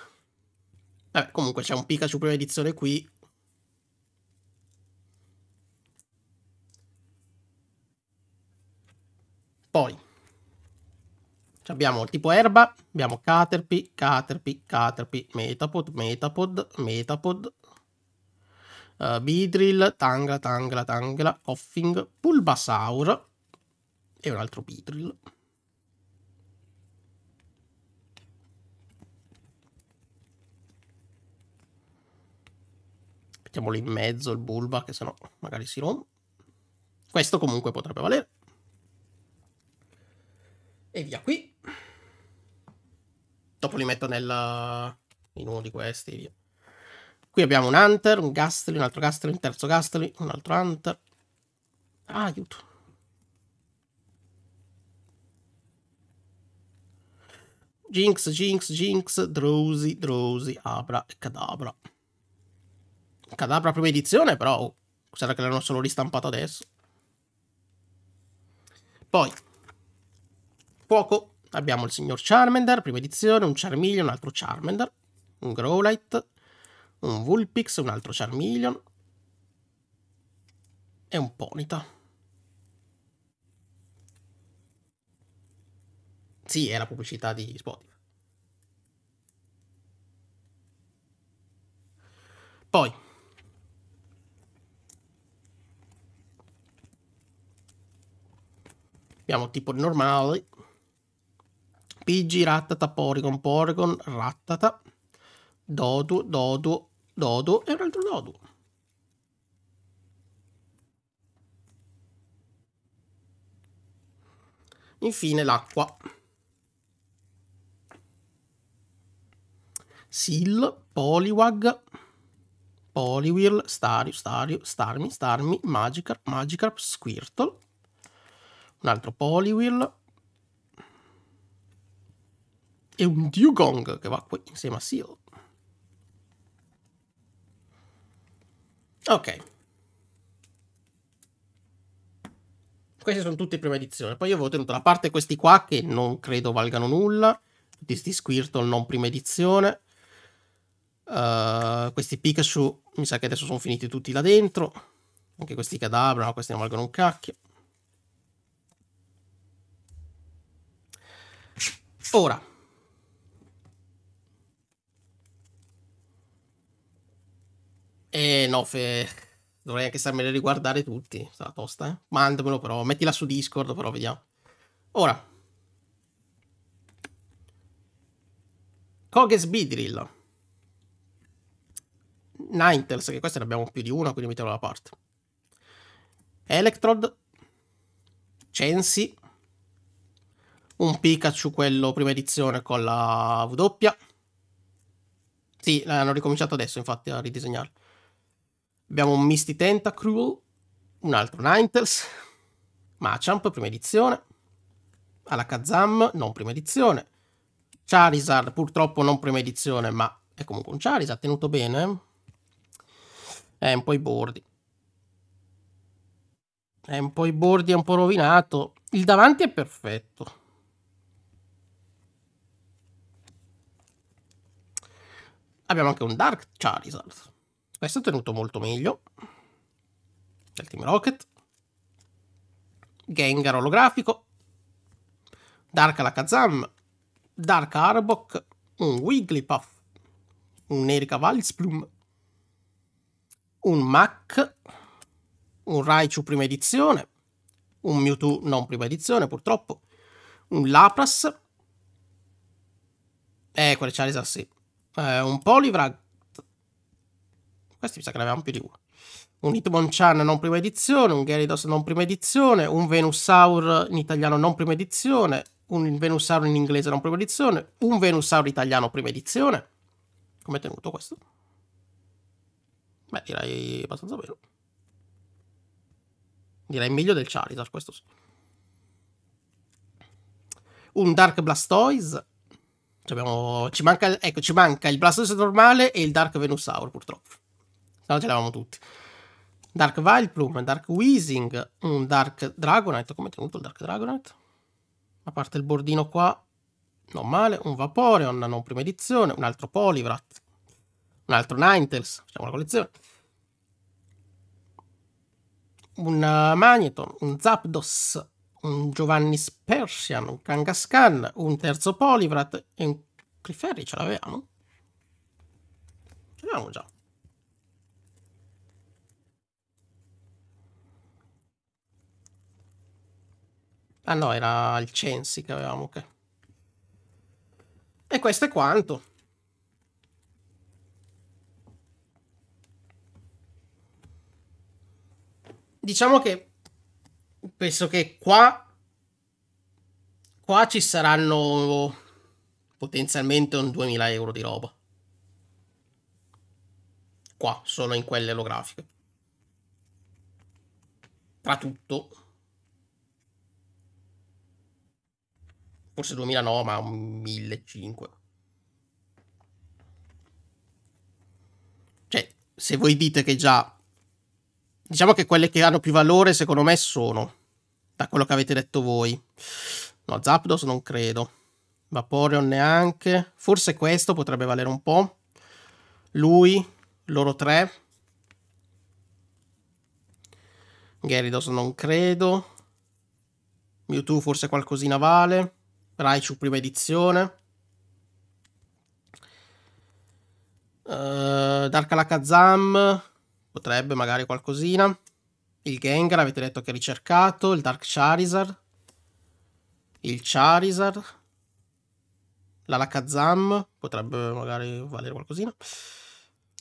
[SPEAKER 1] Vabbè, comunque c'è un Pikachu prima edizione qui. Poi. Abbiamo tipo erba, abbiamo Caterpie, Caterpie, Caterpie, Metapod, Metapod, Metapod, uh, Beedrill, Tangla, Tangla, Tangla, Coffing, Pulbasaur e un altro Beedrill. Mettiamolo in mezzo il Bulba che sennò magari si rompe. Questo comunque potrebbe valere. E via qui. Dopo li metto nel, eh, in uno di questi, via. Qui abbiamo un Hunter, un Gastly, un altro Gastly, un terzo Gastly, un altro Hunter. Ah, aiuto. Jinx, Jinx, Jinx, Drowsy, Drowsy, Abra e Cadabra. Cadabra prima edizione, però oh, sarà che l'hanno solo ristampato adesso. Poi, fuoco. Abbiamo il signor Charmander, prima edizione, un Charmeleon, un altro Charmander, un Growlite, un Vulpix, un altro Charmeleon e un Ponita. Sì, è la pubblicità di Spotify. Poi, abbiamo tipo normali, Pidgey, Rattata, Porygon, Porygon, Rattata, Dodo, Dodo, Dodo e un altro Dodo. Infine l'acqua. Sil, Poliwag, Poliwhirl, Stario, Stario, Starmi, Starmi, Magikarp, Magikarp, Squirtle, un altro Poliwhirl, e un dugong che va qui insieme a seal. Ok. Queste sono tutte prima edizione. Poi io avevo tenuto da parte questi qua che non credo valgano nulla. Tutti questi Squirtle non prima edizione. Uh, questi Pikachu mi sa che adesso sono finiti tutti là dentro. Anche questi Kadabra, no, questi non valgono un cacchio. Ora, Eh no, fe... dovrei anche starmene a riguardare tutti. Sarà tosta, eh. Mandamelo però, mettila su Discord però, vediamo. Ora. Koges Bidrill. Ninetales, che questa ne abbiamo più di una, quindi mettiamo da parte. Electrode. Censi. Un Pikachu, quello prima edizione con la W. Sì, l'hanno ricominciato adesso, infatti, a ridisegnare. Abbiamo un Misty Tentacruel, un altro Ninetales, Machamp, prima edizione, Alakazam, non prima edizione, Charizard, purtroppo non prima edizione, ma è comunque un Charizard, tenuto bene. È un po' i bordi. È un po' i bordi, è un po' rovinato. Il davanti è perfetto. Abbiamo anche un Dark Charizard. Questo è tenuto molto meglio del Team Rocket. Gengar olografico, Dark Alakazam, Dark Arbok, un Wigglypuff, un Erika Valsplum, un Mac, un Raichu prima edizione, un Mewtwo non prima edizione purtroppo, un Lapras, eh, quel Charizard sì, eh, un Polivrag, questi mi sa che ne avevamo più di uno. Un Hitmonchan non prima edizione, un Gyarados non prima edizione, un Venusaur in italiano non prima edizione, un Venusaur in inglese non prima edizione, un Venusaur italiano prima edizione. Come è tenuto questo? Beh, direi abbastanza vero. Direi meglio del Charizard, questo sì. Un Dark Blastoise. Ci, abbiamo... ci, manca... Ecco, ci manca il Blastoise normale e il Dark Venusaur, purtroppo. Se no ce l'avevamo tutti. Dark Vileplume, Dark Weezing, un Dark Dragonite. Come è tenuto il Dark Dragonite? A parte il bordino qua, non male. Un Vaporeon, una non prima edizione, un altro Polivrat, un altro Ninetales, facciamo la collezione. Un eh, Magneton, un Zapdos, un Giovanni Spersian, un Kangaskhan, un terzo Polivrat e un Clefairy ce l'avevamo? Ce l'avevamo già. Ah no, era il Censi che avevamo, ok. E questo è quanto. Diciamo che penso che qua, qua ci saranno potenzialmente un 2000 euro di roba. Qua, solo in quelle olografiche. Tra tutto. forse 2000 no, ma 1500. Cioè, se voi dite che già... Diciamo che quelle che hanno più valore, secondo me, sono, da quello che avete detto voi. No, Zapdos non credo. Vaporeon neanche. Forse questo potrebbe valere un po'. Lui, loro tre. Gheridos non credo. Mewtwo forse qualcosina vale. Raichu prima edizione. Uh, Dark Alakazam potrebbe magari qualcosina. Il Gengar avete detto che è ricercato. Il Dark Charizard. Il Charizard. L'Alakazam potrebbe magari valere qualcosina.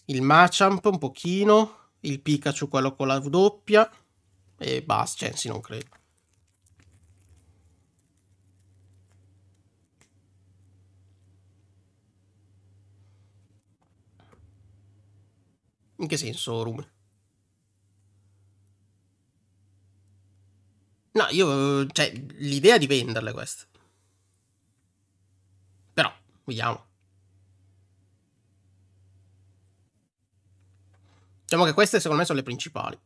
[SPEAKER 1] Il Machamp un pochino. Il Pikachu quello con la W. E basta, Censi cioè, non credo. In che senso, room? No, io... Cioè, l'idea di venderle queste. Però, vediamo. Diciamo che queste secondo me sono le principali.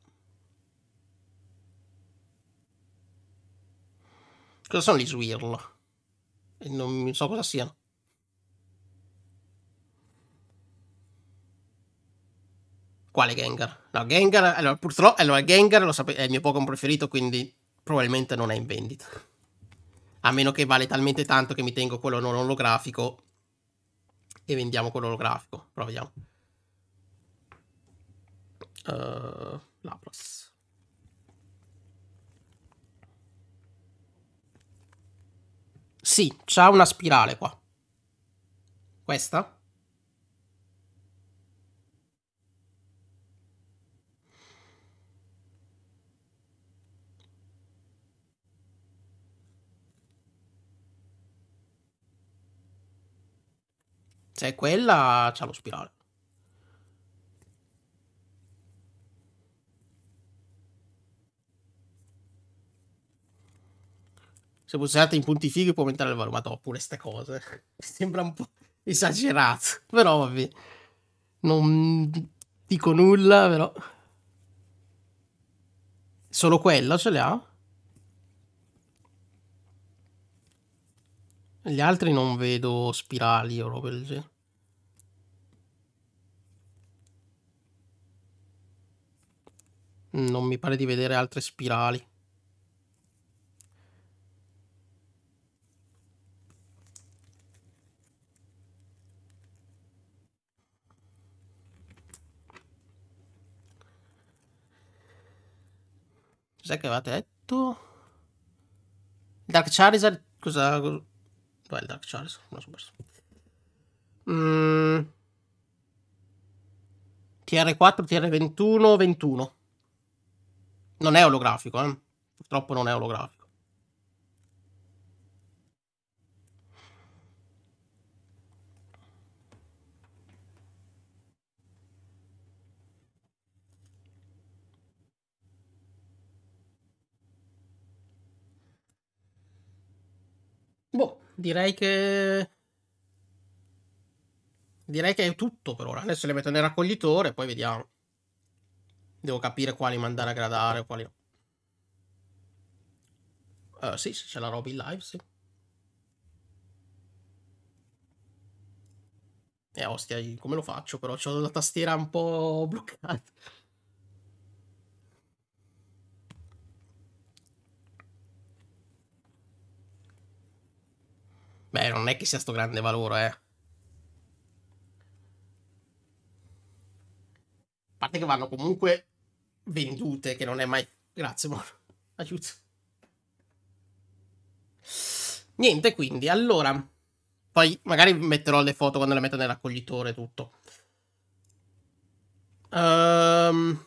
[SPEAKER 1] Cosa sono gli swirl? non so cosa siano. Quale Gengar? No, Gengar, allora purtroppo, allora Gengar lo sape- è il mio Pokémon preferito, quindi probabilmente non è in vendita. A meno che vale talmente tanto che mi tengo quello non olografico e vendiamo quello olografico. Proviamo. Uh, eh, Lapras. Sì, c'ha una spirale qua. Questa? Se è cioè, quella, c'ha lo spirale. Se usate in punti fighi può aumentare il valore. Ma dopo pure ste cose. [laughs] Sembra un po' esagerato. Però vabbè. Non dico nulla, però. Solo quella ce l'ha? Gli altri non vedo spirali o roba del genere. Non mi pare di vedere altre spirali. Cos'è che aveva detto? Dark Charizard cosa Vai il Dark Charles, me lo perso. Mm. TR4, TR21, 21. Non è olografico, eh. Purtroppo non è olografico. direi che direi che è tutto per ora. Adesso le metto nel raccoglitore, poi vediamo. Devo capire quali mandare a gradare, quali no. Uh, sì, c'è la roba in live, sì. E eh, ostia, come lo faccio però? C'ho la tastiera un po' bloccata. Beh, non è che sia sto grande valore, eh. A parte che vanno comunque vendute, che non è mai... Grazie, buono. Aiuto. Niente, quindi, allora... Poi magari metterò le foto quando le metto nel raccoglitore e tutto. Um...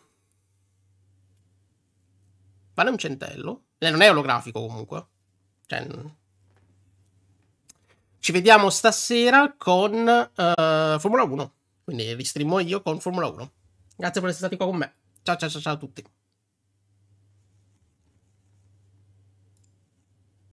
[SPEAKER 1] Vale un centello. Eh, non è olografico comunque. Cioè... Ci vediamo stasera con uh, Formula 1. Quindi vi streamo io con Formula 1. Grazie per essere stati qua con me. Ciao ciao ciao, ciao a tutti.